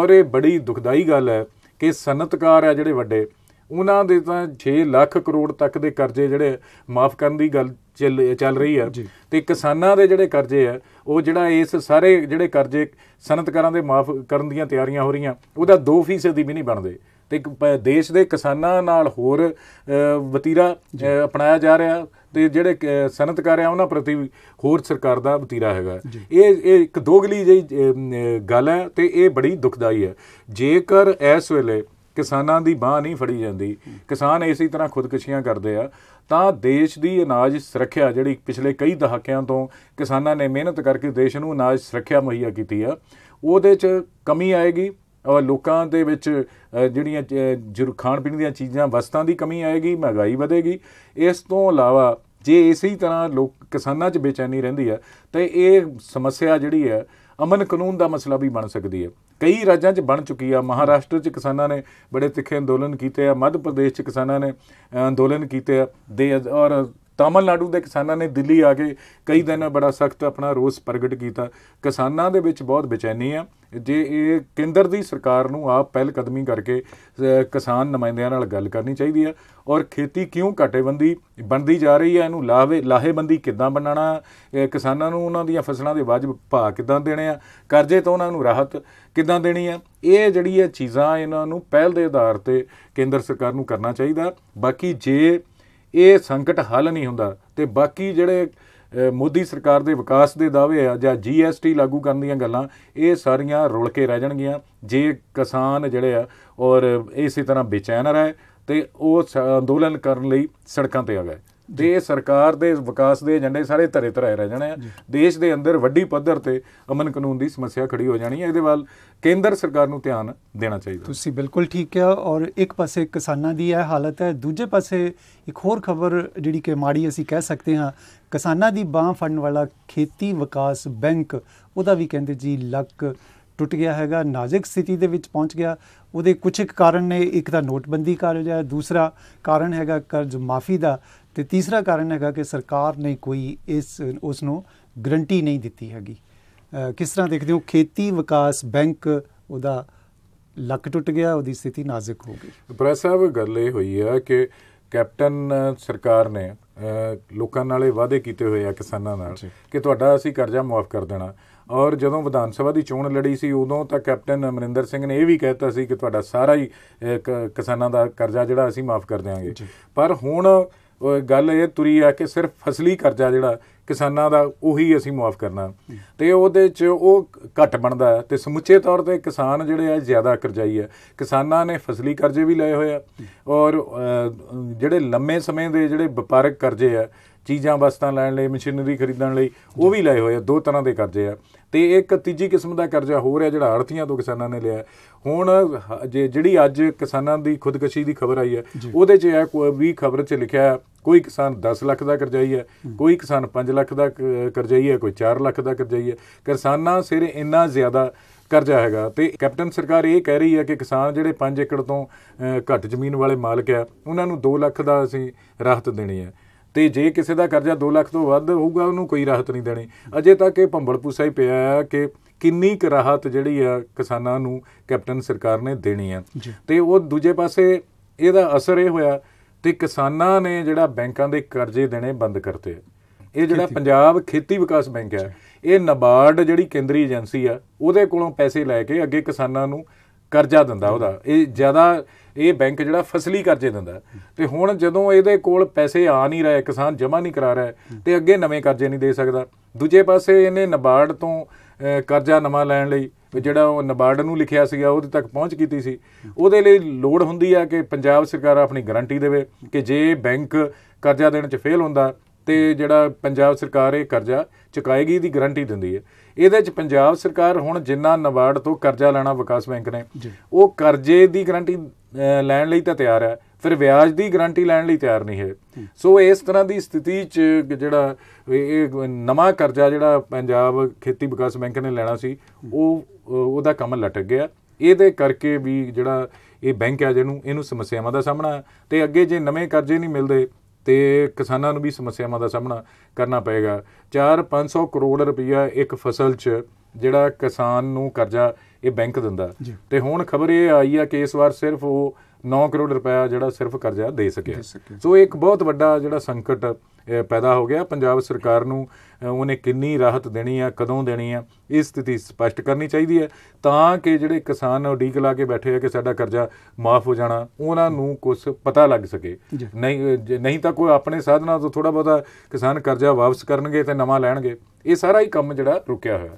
ਔਰ ਇਹ ਬੜੀ ਦੁਖਦਾਈ ਗੱਲ ਹੈ ਕਿ ਸਨਤਕਾਰ ਆ ਜਿਹੜੇ ਵੱਡੇ ਉਹਨਾਂ ਦੇ ਤਾਂ 6 ਲੱਖ ਕਰੋੜ ਤੱਕ ਦੇ ਕਰਜ਼ੇ ਜਿਹੜੇ ਮਾਫ ਕਰਨ ਦੀ ਗੱਲ ਚੱਲ ਰਹੀ ਹੈ ਤੇ ਕਿਸਾਨਾਂ ਦੇ ਜਿਹੜੇ ਕਰਜ਼ੇ ਆ ਉਹ ਜਿਹੜਾ ਇਸ ਸਾਰੇ ਜਿਹੜੇ ਕਰਜ਼ੇ ਸਨਤਕਾਰਾਂ ਦੇ ਮਾਫ ਕਰਨ ਦੀਆਂ ਤਿਆਰੀਆਂ ਹੋ ਰਹੀਆਂ ਉਹਦਾ 2% ਦੀ ਵੀ ਨਹੀਂ ਬਣਦੇ ਤੇ ਦੇਸ਼ ਦੇ ਕਿਸਾਨਾਂ ਨਾਲ ਹੋਰ ਵਤੀਰਾ ਅਪਣਾਇਆ ਜਾ ਰਿਹਾ ਤੇ ਜਿਹੜੇ ਸਨਤਕਾਰ ਆ ਉਹਨਾਂ ਪ੍ਰਤੀ ਹੋਰ ਸਰਕਾਰ ਦਾ ਵਤੀਰਾ ਹੈਗਾ ਇਹ ਇਹ ਇੱਕ ਦੋਗਲੀ ਜਿਹੀ ਗੱਲ ਹੈ ਤੇ ਇਹ ਬੜੀ ਦੁਖਦਾਈ ਹੈ ਜੇਕਰ ਇਸ ਵੇਲੇ ਕਿਸਾਨਾਂ ਦੀ ਬਾਹ ਨਹੀਂ ਫੜੀ ਜਾਂਦੀ ਕਿਸਾਨ ਇਸੇ ਤਰ੍ਹਾਂ ਖੁਦਕਸ਼ੀਆਂ ਕਰਦੇ ਆ ਤਾਂ ਦੇਸ਼ ਦੀ ਅਨਾਜ ਸੁਰੱਖਿਆ ਜਿਹੜੀ ਪਿਛਲੇ ਕਈ ਦਹਾਕਿਆਂ ਤੋਂ ਕਿਸਾਨਾਂ ਨੇ ਮਿਹਨਤ ਕਰਕੇ ਦੇਸ਼ ਨੂੰ ਅਨਾਜ ਸੁਰੱਖਿਆ ਮੁਹੱਈਆ ਕੀਤੀ ਆ ਉਹਦੇ 'ਚ ਕਮੀ ਆਏਗੀ ਔਰ ਲੋਕਾਂ ਦੇ ਵਿੱਚ ਜਿਹੜੀਆਂ ਜੁਰਖਾਨ ਖਾਣ ਪੀਣ ਦੀਆਂ ਚੀਜ਼ਾਂ ਵਸਤਾਂ ਦੀ ਕਮੀ ਆਏਗੀ ਮਹਿੰਗਾਈ ਵਧੇਗੀ ਇਸ ਤੋਂ ਇਲਾਵਾ ਜੇ ਇਸੇ ਤਰ੍ਹਾਂ ਲੋਕ ਕਿਸਾਨਾਂ 'ਚ ਬੇਚੈਨੀ ਰਹਿੰਦੀ ਹੈ ਤੇ ਇਹ ਸਮੱਸਿਆ ਜਿਹੜੀ ਹੈ ਅਮਨ ਕਾਨੂੰਨ ਦਾ ਮਸਲਾ ਵੀ ਬਣ ਸਕਦੀ ਹੈ ਕਈ ਰਾਜਾਂ 'ਚ ਬਣ ਚੁੱਕੀ ਆ ਮਹਾਰਾਸ਼ਟਰ 'ਚ ਕਿਸਾਨਾਂ ਨੇ ਬੜੇ ਤਿੱਖੇ ਅੰਦੋਲਨ ਕੀਤੇ ਆ ਮੱਧ ਪ੍ਰਦੇਸ਼ 'ਚ ਕਿਸਾਨਾਂ ਨੇ ਅੰਦੋਲਨ ਕੀਤੇ ਆ ਦੇ ਔਰ ਤਾਮਿਲਨਾਡੂ ਦੇ ਕਿਸਾਨਾਂ ਨੇ ਦਿੱਲੀ ਆ ਕੇ ਕਈ ਦਿਨ ਬੜਾ ਸਖਤ ਆਪਣਾ ਰੋਸ ਪ੍ਰਗਟ ਕੀਤਾ ਕਿਸਾਨਾਂ ਦੇ ਵਿੱਚ ਬਹੁਤ ਬੇਚੈਨੀ ਆ ਜੇ ਇਹ ਕੇਂਦਰ ਦੀ ਸਰਕਾਰ ਨੂੰ ਆਪ ਪਹਿਲ ਕਦਮੀ ਕਰਕੇ ਕਿਸਾਨ ਨੁਮਾਇੰਦਿਆਂ ਨਾਲ ਗੱਲ ਕਰਨੀ ਚਾਹੀਦੀ ਆ ਔਰ ਖੇਤੀ ਕਿਉਂ ਘਟੇਬੰਦੀ ਬਣਦੀ ਜਾ ਰਹੀ ਹੈ ਇਹਨੂੰ ਲਾਹੇ ਲਾਹੇਬੰਦੀ ਕਿੱਦਾਂ ਬਣਾਣਾ ਕਿਸਾਨਾਂ ਨੂੰ ਉਹਨਾਂ ਦੀਆਂ ਫਸਲਾਂ ਦੇ ਵਾਜਬ ਭਾਅ ਕਿੱਦਾਂ ਦੇਣੇ ਆ ਕਰਜ਼ੇ ਤੋਂ ਉਹਨਾਂ ਨੂੰ ਰਾਹਤ ਕਿੱਦਾਂ ਦੇਣੀ ਆ ਇਹ ਜਿਹੜੀ ਇਹ ਚੀਜ਼ਾਂ ਇਹਨਾਂ ਨੂੰ ਪਹਿਲ ਦੇ ਆਧਾਰ ਤੇ ਕੇਂਦਰ ਸਰਕਾਰ ਨੂੰ ਕਰਨਾ ਚਾਹੀਦਾ ਬਾਕੀ ਜੇ ਇਹ ਸੰਕਟ ਹੱਲ ਨਹੀਂ ਹੁੰਦਾ ਤੇ ਬਾਕੀ ਜਿਹੜੇ ਮੋਦੀ ਸਰਕਾਰ ਦੇ ਵਿਕਾਸ ਦੇ ਦਾਅਵੇ ਆ ਜਾਂ ਜੀਐਸਟੀ ਲਾਗੂ ਕਰਨ ਦੀਆਂ ਗੱਲਾਂ ਇਹ ਸਾਰੀਆਂ ਰੁਲ ਕੇ ਰਹਿ ਜਾਣਗੀਆਂ ਜੇ ਕਿਸਾਨ ਜਿਹੜੇ ਆ ਔਰ ਇਸੇ ਤਰ੍ਹਾਂ ਬੇਚੈਨ ਰਹੇ ਤੇ ਉਹ ਅੰਦੋਲਨ ਕਰਨ ਲਈ ਸੜਕਾਂ ਤੇ ਆ ਗਏ ਦੇ ਸਰਕਾਰ ਦੇ ਵਿਕਾਸ ਦੇ ਏਜੰਡੇ ਸਾਰੇ ਧਰੇ ਧਰੇ ਰਹਿ ਜਾਣੇ ਆ ਦੇਸ਼ ਦੇ ਅੰਦਰ ਵੱਡੀ ਪੱਧਰ ਤੇ ਅਮਨ ਕਾਨੂੰਨ ਦੀ ਸਮੱਸਿਆ ਖੜੀ ਹੋ ਜਾਣੀ ਹੈ ਇਹਦੇ ਵੱਲ ਕੇਂਦਰ ਸਰਕਾਰ ਨੂੰ ਧਿਆਨ ਦੇਣਾ ਚਾਹੀਦਾ ਤੁਸੀਂ ਬਿਲਕੁਲ ਠੀਕ ਕਿਹਾ ਔਰ ਇੱਕ ਪਾਸੇ ਕਿਸਾਨਾਂ ਦੀ ਇਹ ਹਾਲਤ ਹੈ ਦੂਜੇ ਪਾਸੇ ਇੱਕ ਹੋਰ ਖਬਰ ਜਿਹੜੀ ਕਿ ਮਾੜੀ ਅਸੀਂ ਕਹਿ ਸਕਦੇ ਹਾਂ ਕਿਸਾਨਾਂ ਦੀ ਬਾਹ ਫੜਨ ਵਾਲਾ ਖੇਤੀ ਵਿਕਾਸ ਬੈਂਕ ਉਹਦਾ ਵੀ ਕਹਿੰਦੇ ਜੀ ਲੱਕ ਟੁੱਟ ਗਿਆ ਹੈਗਾ ਨਾਜ਼ਿਕ ਸਥਿਤੀ ਦੇ ਵਿੱਚ ਪਹੁੰਚ ਗਿਆ ਉਹਦੇ ਕੁਝ ਇੱਕ ਕਾਰਨ ਨੇ ਇੱਕ ਤਾਂ ਨੋਟਬੰਦੀ ਕਾਰਨ ਹੈ ਦੂਸਰਾ ਕਾਰਨ ਹੈਗਾ ਕਰਜ਼ ਮਾਫੀ ਦਾ ਤੇ ਤੀਸਰਾ ਕਾਰਨ ਹੈਗਾ ਕਿ ਸਰਕਾਰ ਨੇ ਕੋਈ ਇਸ ਉਸ ਨੂੰ ਗਰੰਟੀ ਨਹੀਂ ਦਿੱਤੀ ਹੈਗੀ ਕਿਸ ਤਰ੍ਹਾਂ ਦੇਖਦੇ ਹੋ ਖੇਤੀ ਵਿਕਾਸ ਬੈਂਕ ਉਹਦਾ ਲੱਕ ਟੁੱਟ ਗਿਆ ਉਹਦੀ ਸਥਿਤੀ ਨਾਜ਼ੁਕ ਹੋ ਗਈ ਪ੍ਰੈਸ ਸਾਹਿਬ ਗੱਲ ਇਹ ਹੋਈ ਆ ਕਿ ਕੈਪਟਨ ਸਰਕਾਰ ਨੇ ਲੋਕਾਂ ਨਾਲ ਵਾਅਦੇ ਕੀਤੇ ਹੋਏ ਆ ਕਿਸਾਨਾਂ ਨਾਲ ਕਿ ਤੁਹਾਡਾ ਅਸੀਂ ਕਰਜ਼ਾ ਮਾਫ ਕਰ ਦੇਣਾ ਔਰ ਜਦੋਂ ਵਿਧਾਨ ਸਭਾ ਦੀ ਚੋਣ ਲੜੀ ਸੀ ਉਦੋਂ ਤਾਂ ਕੈਪਟਨ ਅਮਰਿੰਦਰ ਸਿੰਘ ਨੇ ਇਹ ਵੀ ਕਹਿਤਾ ਸੀ ਕਿ ਤੁਹਾਡਾ ਸਾਰਾ ਹੀ ਕਿਸਾਨਾਂ ਦਾ ਕਰਜ਼ਾ ਜਿਹੜਾ ਅਸੀਂ ਮਾਫ ਕਰ ਦੇਵਾਂਗੇ ਪਰ ਹੁਣ ਗੱਲ ਇਹ ਤੁਰੀ ਆ ਕਿ ਸਿਰਫ ਫਸਲੀ ਕਰਜ਼ਾ ਜਿਹੜਾ ਕਿਸਾਨਾਂ ਦਾ ਉਹੀ ਅਸੀਂ ਮਾਫ ਕਰਨਾ ਤੇ ਉਹਦੇ 'ਚ ਉਹ ਘੱਟ ਬਣਦਾ ਤੇ ਸਮੁੱਚੇ ਤੌਰ ਤੇ ਕਿਸਾਨ ਜਿਹੜੇ ਆ ਜ਼ਿਆਦਾ ਕਰਜ਼ਾਈ ਆ ਕਿਸਾਨਾਂ ਨੇ ਫਸਲੀ ਕਰਜ਼ੇ ਵੀ ਲਏ ਹੋਏ ਆ ਔਰ ਜਿਹੜੇ ਲੰਮੇ ਸਮੇਂ ਦੇ ਜਿਹੜੇ ਵਪਾਰਕ ਕਰਜ਼ੇ ਆ ਚੀਜ਼ਾਂ ਵਸਤਾਂ ਲੈਣ ਲਈ ਮਸ਼ੀਨਰੀ ਖਰੀਦਣ ਲਈ ਉਹ ਵੀ ਲਏ ਹੋਏ ਆ ਦੋ ਤਰ੍ਹਾਂ ਦੇ ਕਰਜ਼ੇ ਆ ਤੇ ਇੱਕ ਤੀਜੀ ਕਿਸਮ ਦਾ ਕਰਜ਼ਾ ਹੋਰ ਆ ਜਿਹੜਾ ਆੜਤੀਆਂ ਤੋਂ ਕਿਸਾਨਾਂ ਨੇ ਲਿਆ ਹੁਣ ਜੇ ਜਿਹੜੀ ਅੱਜ ਕਿਸਾਨਾਂ ਦੀ ਖੁਦਕਸ਼ੀ ਦੀ ਖਬਰ ਆਈ ਹੈ ਉਹਦੇ 'ਚ ਇਹ ਕੋਈ ਵੀ ਖਬਰ 'ਚ ਲਿਖਿਆ ਕੋਈ ਕਿਸਾਨ 10 ਲੱਖ ਦਾ ਕਰਜ਼ਾਈ ਹੈ ਕੋਈ ਕਿਸਾਨ 5 ਲੱਖ ਦਾ ਕਰਜ਼ਾਈ ਹੈ ਕੋਈ 4 ਲੱਖ ਦਾ ਕਰਜ਼ਾਈ ਹੈ ਕਿਸਾਨਾਂ ਸਿਰ ਇੰਨਾ ਜ਼ਿਆਦਾ ਕਰਜ਼ਾ ਹੈਗਾ ਤੇ ਕੈਪਟਨ ਸਰਕਾਰ ਇਹ ਕਹਿ ਰਹੀ ਹੈ ਕਿ ਕਿਸਾਨ ਜਿਹੜੇ 5 ਏਕੜ ਤੋਂ ਘੱਟ ਜ਼ਮੀਨ ਵਾਲੇ ਮਾਲਕ ਆ ਉਹਨਾਂ ਨੂੰ 2 ਲੱਖ ਦਾ ਅਸੀਂ ਰਾਹਤ ਦੇਣੀ ਹੈ ਤੇ ਜੇ ਕਿਸੇ ਦਾ ਕਰਜ਼ਾ 2 ਲੱਖ ਤੋਂ ਵੱਧ ਹੋਊਗਾ ਉਹਨੂੰ ਕੋਈ ਰਾਹਤ ਨਹੀਂ ਦੇਣੀ ਅਜੇ ਤੱਕ ਇਹ ਭੰਬਲ ਪੂਸਾ ਹੀ ਪਿਆ ਹੈ ਕਿ ਕਿੰਨੀ ਕੁ ਰਾਹਤ ਜਿਹੜੀ ਆ ਕਿਸਾਨਾਂ ਨੂੰ ਕੈਪਟਨ ਸਰਕਾਰ ਨੇ ਦੇਣੀ ਆ ਤੇ ਉਹ ਦੂਜੇ ਪਾਸੇ ਇਹਦਾ ਅਸਰ ਇਹ ਹੋਇਆ ਤੇ ਕਿਸਾਨਾਂ ਨੇ ਜਿਹੜਾ ਬੈਂਕਾਂ ਦੇ ਕਰਜ਼ੇ ਦੇਣੇ ਬੰਦ ਕਰਤੇ ਇਹ ਜਿਹੜਾ ਪੰਜਾਬ ਖੇਤੀ ਵਿਕਾਸ ਬੈਂਕ ਹੈ ਇਹ ਨਬਾਰਡ ਜਿਹੜੀ ਕੇਂਦਰੀ ਏਜੰਸੀ ਆ ਉਹਦੇ ਕੋਲੋਂ ਪੈਸੇ ਲੈ ਕੇ ਅੱਗੇ ਕਿਸਾਨਾਂ ਨੂੰ ਕਰਜ਼ਾ ਦਿੰਦਾ ਉਹਦਾ ਇਹ ਜ਼ਿਆਦਾ ਇਹ ਬੈਂਕ ਜਿਹੜਾ ਫਸਲੀ ਕਰਜ਼ੇ ਦਿੰਦਾ ਤੇ ਹੁਣ ਜਦੋਂ ਇਹਦੇ ਕੋਲ ਪੈਸੇ ਆ ਨਹੀਂ ਰਹੇ ਕਿਸਾਨ ਜਮਾ ਨਹੀਂ ਕਰਾ ਰਿਹਾ ਤੇ ਅੱਗੇ ਨਵੇਂ ਕਰਜ਼ੇ ਨਹੀਂ ਦੇ ਸਕਦਾ ਦੂਜੇ ਪਾਸੇ ਇਹਨੇ ਨਬਾਰਡ ਤੋਂ ਕਰਜ਼ਾ ਨਵਾਂ ਲੈਣ ਲਈ ਜਿਹੜਾ ਉਹ ਨਬਾਰਡ ਨੂੰ ਲਿਖਿਆ ਸੀਗਾ ਉਹਦੇ ਤੱਕ ਪਹੁੰਚ ਕੀਤੀ ਸੀ ਉਹਦੇ ਲਈ ਲੋੜ ਹੁੰਦੀ ਆ ਕਿ ਪੰਜਾਬ ਸਰਕਾਰ ਆਪਣੀ ਗਾਰੰਟੀ ਦੇਵੇ ਕਿ ਜੇ ਬੈਂਕ ਕਰਜ਼ਾ ਦੇਣ 'ਚ ਫੇਲ ਹੁੰਦਾ ਤੇ ਜਿਹੜਾ ਪੰਜਾਬ ਸਰਕਾਰ ਇਹ ਕਰਜ਼ਾ ਚੁਕਾਏਗੀ ਦੀ ਗਾਰੰਟੀ ਦਿੰਦੀ ਹੈ ਇਹਦੇ ਚ ਪੰਜਾਬ ਸਰਕਾਰ ਹੁਣ ਜਿੰਨਾ ਨਵਾਰਡ ਤੋਂ ਕਰਜ਼ਾ ਲੈਣਾ ਵਿਕਾਸ ਬੈਂਕ ਨੇ ਉਹ ਕਰਜ਼ੇ ਦੀ ਗਰੰਟੀ ਲੈਣ ਲਈ ਤਾਂ ਤਿਆਰ ਹੈ ਫਿਰ ਵਿਆਜ ਦੀ ਗਰੰਟੀ ਲੈਣ ਲਈ ਤਿਆਰ ਨਹੀਂ ਹੈ ਸੋ ਇਸ ਤਰ੍ਹਾਂ ਦੀ ਸਥਿਤੀ 'ਚ ਜਿਹੜਾ ਇਹ ਨਵਾਂ ਕਰਜ਼ਾ ਜਿਹੜਾ ਪੰਜਾਬ ਖੇਤੀ ਵਿਕਾਸ ਬੈਂਕ ਨੇ ਲੈਣਾ ਸੀ ਉਹ ਉਹਦਾ ਕੰਮ ਲਟਕ ਗਿਆ ਇਹਦੇ ਕਰਕੇ ਵੀ ਜਿਹੜਾ ਇਹ ਬੈਂਕ ਹੈ ਜਿਹਨੂੰ ਇਹਨੂੰ ਸਮੱਸਿਆਵਾਂ ਦਾ ਸਾਹਮਣਾ ਤੇ ਅੱਗੇ ਜੇ ਨਵੇਂ ਕਰਜ਼ੇ ਨਹੀਂ ਮਿਲਦੇ ਤੇ ਕਿਸਾਨਾਂ ਨੂੰ ਵੀ ਸਮੱਸਿਆਵਾਂ ਦਾ ਸਾਹਮਣਾ ਕਰਨਾ ਪਏਗਾ 4-500 ਕਰੋੜ ਰੁਪਇਆ ਇੱਕ ਫਸਲ 'ਚ ਜਿਹੜਾ ਕਿਸਾਨ ਨੂੰ ਕਰਜ਼ਾ ਇਹ ਬੈਂਕ ਦਿੰਦਾ ਤੇ ਹੁਣ ਖਬਰ ਇਹ ਆਈ ਆ ਕਿ ਇਸ ਵਾਰ ਸਿਰਫ ਉਹ 9 ਕਰੋੜ ਰੁਪਇਆ ਜਿਹੜਾ ਸਿਰਫ ਕਰਜ਼ਾ ਦੇ ਸਕਿਆ ਸੋ ਇੱਕ ਬਹੁਤ ਵੱਡਾ ਜਿਹੜਾ ਸੰਕਟ ਪੈਦਾ ਹੋ ਗਿਆ ਪੰਜਾਬ ਸਰਕਾਰ ਨੂੰ ਉਹਨੇ ਕਿੰਨੀ ਰਾਹਤ ਦੇਣੀ ਆ ਕਦੋਂ ਦੇਣੀ ਆ ਇਹ ਸਥਿਤੀ ਸਪਸ਼ਟ ਕਰਨੀ ਚਾਹੀਦੀ ਹੈ ਤਾਂ ਕਿ ਜਿਹੜੇ ਕਿਸਾਨ ਉਡੀਕ ਲਾ ਕੇ ਬੈਠੇ ਆ ਕਿ ਸਾਡਾ ਕਰਜ਼ਾ ਮਾਫ ਹੋ ਜਾਣਾ ਉਹਨਾਂ ਨੂੰ ਕੁਝ ਪਤਾ ਲੱਗ ਸਕੇ ਨਹੀਂ ਨਹੀਂ ਤਾਂ ਕੋਈ ਆਪਣੇ ਸਾਧਨਾਂ ਤੋਂ ਥੋੜਾ ਬਹੁਤਾ ਕਿਸਾਨ ਕਰਜ਼ਾ ਵਾਪਸ ਕਰਨਗੇ ਤੇ ਨਵਾਂ ਲੈਣਗੇ ਇਹ ਸਾਰਾ ਹੀ ਕੰਮ ਜਿਹੜਾ ਰੁਕਿਆ ਹੋਇਆ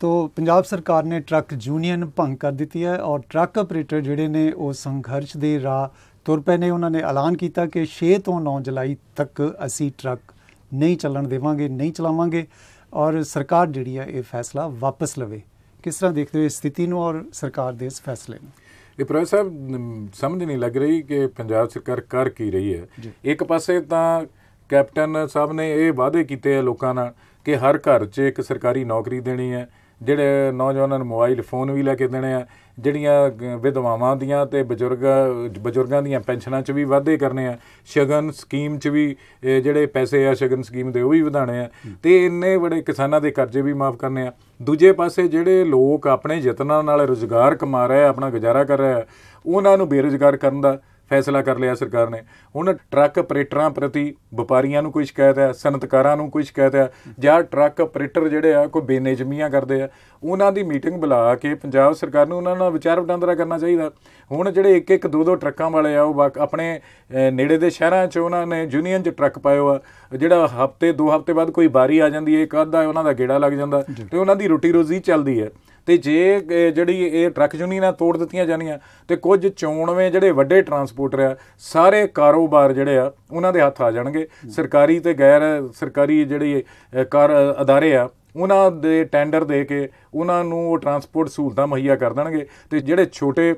ਤੋ ਪੰਜਾਬ ਸਰਕਾਰ ਨੇ ਟਰੱਕ ਯੂਨੀਅਨ ਭੰਗ ਕਰ ਦਿੱਤੀ ਹੈ ਔਰ ਟਰੱਕ ਆਪਰੇਟਰ ਜਿਹੜੇ ਨੇ ਉਹ ਸੰਘਰਸ਼ ਦੇ ਰਾਹ ਤੁਰ ਪਏ ਨੇ ਉਹਨਾਂ ਨੇ ਐਲਾਨ ਕੀਤਾ ਕਿ 6 ਤੋਂ 9 ਜੁਲਾਈ ਤੱਕ ਅਸੀਂ ਟਰੱਕ ਨਹੀਂ ਚੱਲਣ ਦੇਵਾਂਗੇ ਨਹੀਂ ਚਲਾਵਾਂਗੇ ਔਰ ਸਰਕਾਰ ਜਿਹੜੀ ਹੈ ਇਹ ਫੈਸਲਾ ਵਾਪਸ ਲਵੇ ਕਿਸ ਤਰ੍ਹਾਂ ਦੇਖਦੇ ਹੋ ਇਸ ਸਥਿਤੀ ਨੂੰ ਔਰ ਸਰਕਾਰ ਦੇ ਇਸ ਫੈਸਲੇ ਨੂੰ ਇਹ ਪ੍ਰੋਫੈਸਰ ਸਾਹਿਬ ਸਮਝ ਨਹੀਂ ਲੱਗ ਰਹੀ ਕਿ ਪੰਜਾਬ ਸਰਕਾਰ ਕਰ ਕੀ ਰਹੀ ਹੈ ਇੱਕ ਪਾਸੇ ਤਾਂ ਕੈਪਟਨ ਸਾਹਿਬ ਨੇ ਇਹ ਵਾਅਦੇ ਕੀਤੇ ਆ ਲੋਕਾਂ ਨਾਲ ਕਿ ਹਰ ਘਰ 'ਚ ਇੱਕ ਸਰਕਾਰੀ ਨੌਕਰੀ ਦੇਣੀ ਹੈ ਜਿਹੜੇ ਨੌਜਵਾਨਾਂ ਨੂੰ ਮੋਬਾਈਲ ਫੋਨ ਵੀ ਲੈ ਕੇ ਦੇਣੇ ਆ ਜਿਹੜੀਆਂ ਵਿਧਵਾਵਾਂ ਦੀਆਂ ਤੇ ਬਜ਼ੁਰਗ ਬਜ਼ੁਰਗਾਂ ਦੀਆਂ ਪੈਨਸ਼ਨਾਂ 'ਚ ਵੀ ਵਾਧੇ ਕਰਨੇ ਆ ਸ਼ਗਨ ਸਕੀਮ 'ਚ ਵੀ ਜਿਹੜੇ ਪੈਸੇ ਆ ਸ਼ਗਨ ਸਕੀਮ ਦੇ ਉਹ ਵੀ ਵਧਾਣੇ ਆ ਤੇ ਇੰਨੇ ਬੜੇ ਕਿਸਾਨਾਂ ਦੇ ਕਰਜ਼ੇ ਵੀ ਮਾਫ ਕਰਨੇ ਆ ਦੂਜੇ ਪਾਸੇ ਜਿਹੜੇ ਲੋਕ ਆਪਣੇ ਯਤਨਾਂ ਨਾਲ ਰੋਜ਼ਗਾਰ ਕਮਾ ਰਹੇ ਆ ਆਪਣਾ ਗੁਜ਼ਾਰਾ ਕਰ ਰਹੇ ਆ ਉਹਨਾਂ ਨੂੰ ਬੇਰੋਜ਼ਗਾਰ ਕਰਨ ਦਾ ਫੈਸਲਾ ਕਰ ਲਿਆ ਸਰਕਾਰ ਨੇ ਹੁਣ ਟਰੱਕ ਆਪਰੇਟਰਾਂ ਪ੍ਰਤੀ ਵਪਾਰੀਆਂ ਨੂੰ ਕੋਈ ਸ਼ਿਕਾਇਤ ਹੈ ਸਨਤਕਾਰਾਂ ਨੂੰ ਕੋਈ ਸ਼ਿਕਾਇਤ ਹੈ ਜਾਂ ਟਰੱਕ ਆਪਰੇਟਰ ਜਿਹੜੇ ਆ ਕੋਈ ਬੇਨਿਜਮੀਆਂ ਕਰਦੇ ਆ ਉਹਨਾਂ ਦੀ ਮੀਟਿੰਗ ਬੁਲਾ ਕੇ ਪੰਜਾਬ ਸਰਕਾਰ ਨੂੰ ਉਹਨਾਂ ਨਾਲ ਵਿਚਾਰ ਵਟਾਂਦਰਾ ਕਰਨਾ ਚਾਹੀਦਾ ਹੁਣ ਜਿਹੜੇ ਇੱਕ ਇੱਕ ਦੋ ਦੋ ਟਰੱਕਾਂ ਵਾਲੇ ਆ ਉਹ ਆਪਣੇ ਨੇੜੇ ਦੇ ਸ਼ਹਿਰਾਂ 'ਚ ਉਹਨਾਂ ਨੇ ਯੂਨੀਅਨ 'ਚ ਟਰੱਕ ਪਾਇਓ ਆ ਜਿਹੜਾ ਹਫਤੇ ਦੋ ਹਫਤੇ ਬਾਅਦ ਕੋਈ ਬਾਰੀ ਆ ਜਾਂਦੀ ਹੈ ਇੱਕ ਅੱਧਾ ਉਹਨਾਂ ਦਾ ਗੇੜਾ ਲੱਗ ਜਾਂਦਾ ਤੇ ਉਹਨਾਂ ਦੀ ਰੋਟੀ ਰੋਜ਼ੀ ਚੱਲਦੀ ਹੈ ਤੇ ਜੇ ਜਿਹੜੀ ਇਹ ਟਰੱਕ ਯੂਨੀਅਨਾਂ ਤੋੜ ਦਿੱਤੀਆਂ ਜਾਣੀਆਂ ਤੇ ਕੁਝ 94 ਜਿਹੜੇ ਵੱਡੇ ਟਰਾਂਸਪੋਰਟਰ ਆ ਸਾਰੇ ਕਾਰੋਬਾਰ ਜਿਹੜੇ ਆ ਉਹਨਾਂ ਦੇ ਹੱਥ ਆ ਜਾਣਗੇ ਸਰਕਾਰੀ ਤੇ ਗੈਰ ਸਰਕਾਰੀ ਜਿਹੜੇ ਕਾਰ ਅਦਾਰੇ ਆ ਉਹਨਾਂ ਦੇ ਟੈਂਡਰ ਦੇ ਕੇ ਉਹਨਾਂ ਨੂੰ ਉਹ ਟਰਾਂਸਪੋਰਟ ਸਹੂਲਤਾਂ ਮੁਹੱਈਆ ਕਰ ਦੇਣਗੇ ਤੇ ਜਿਹੜੇ ਛੋਟੇ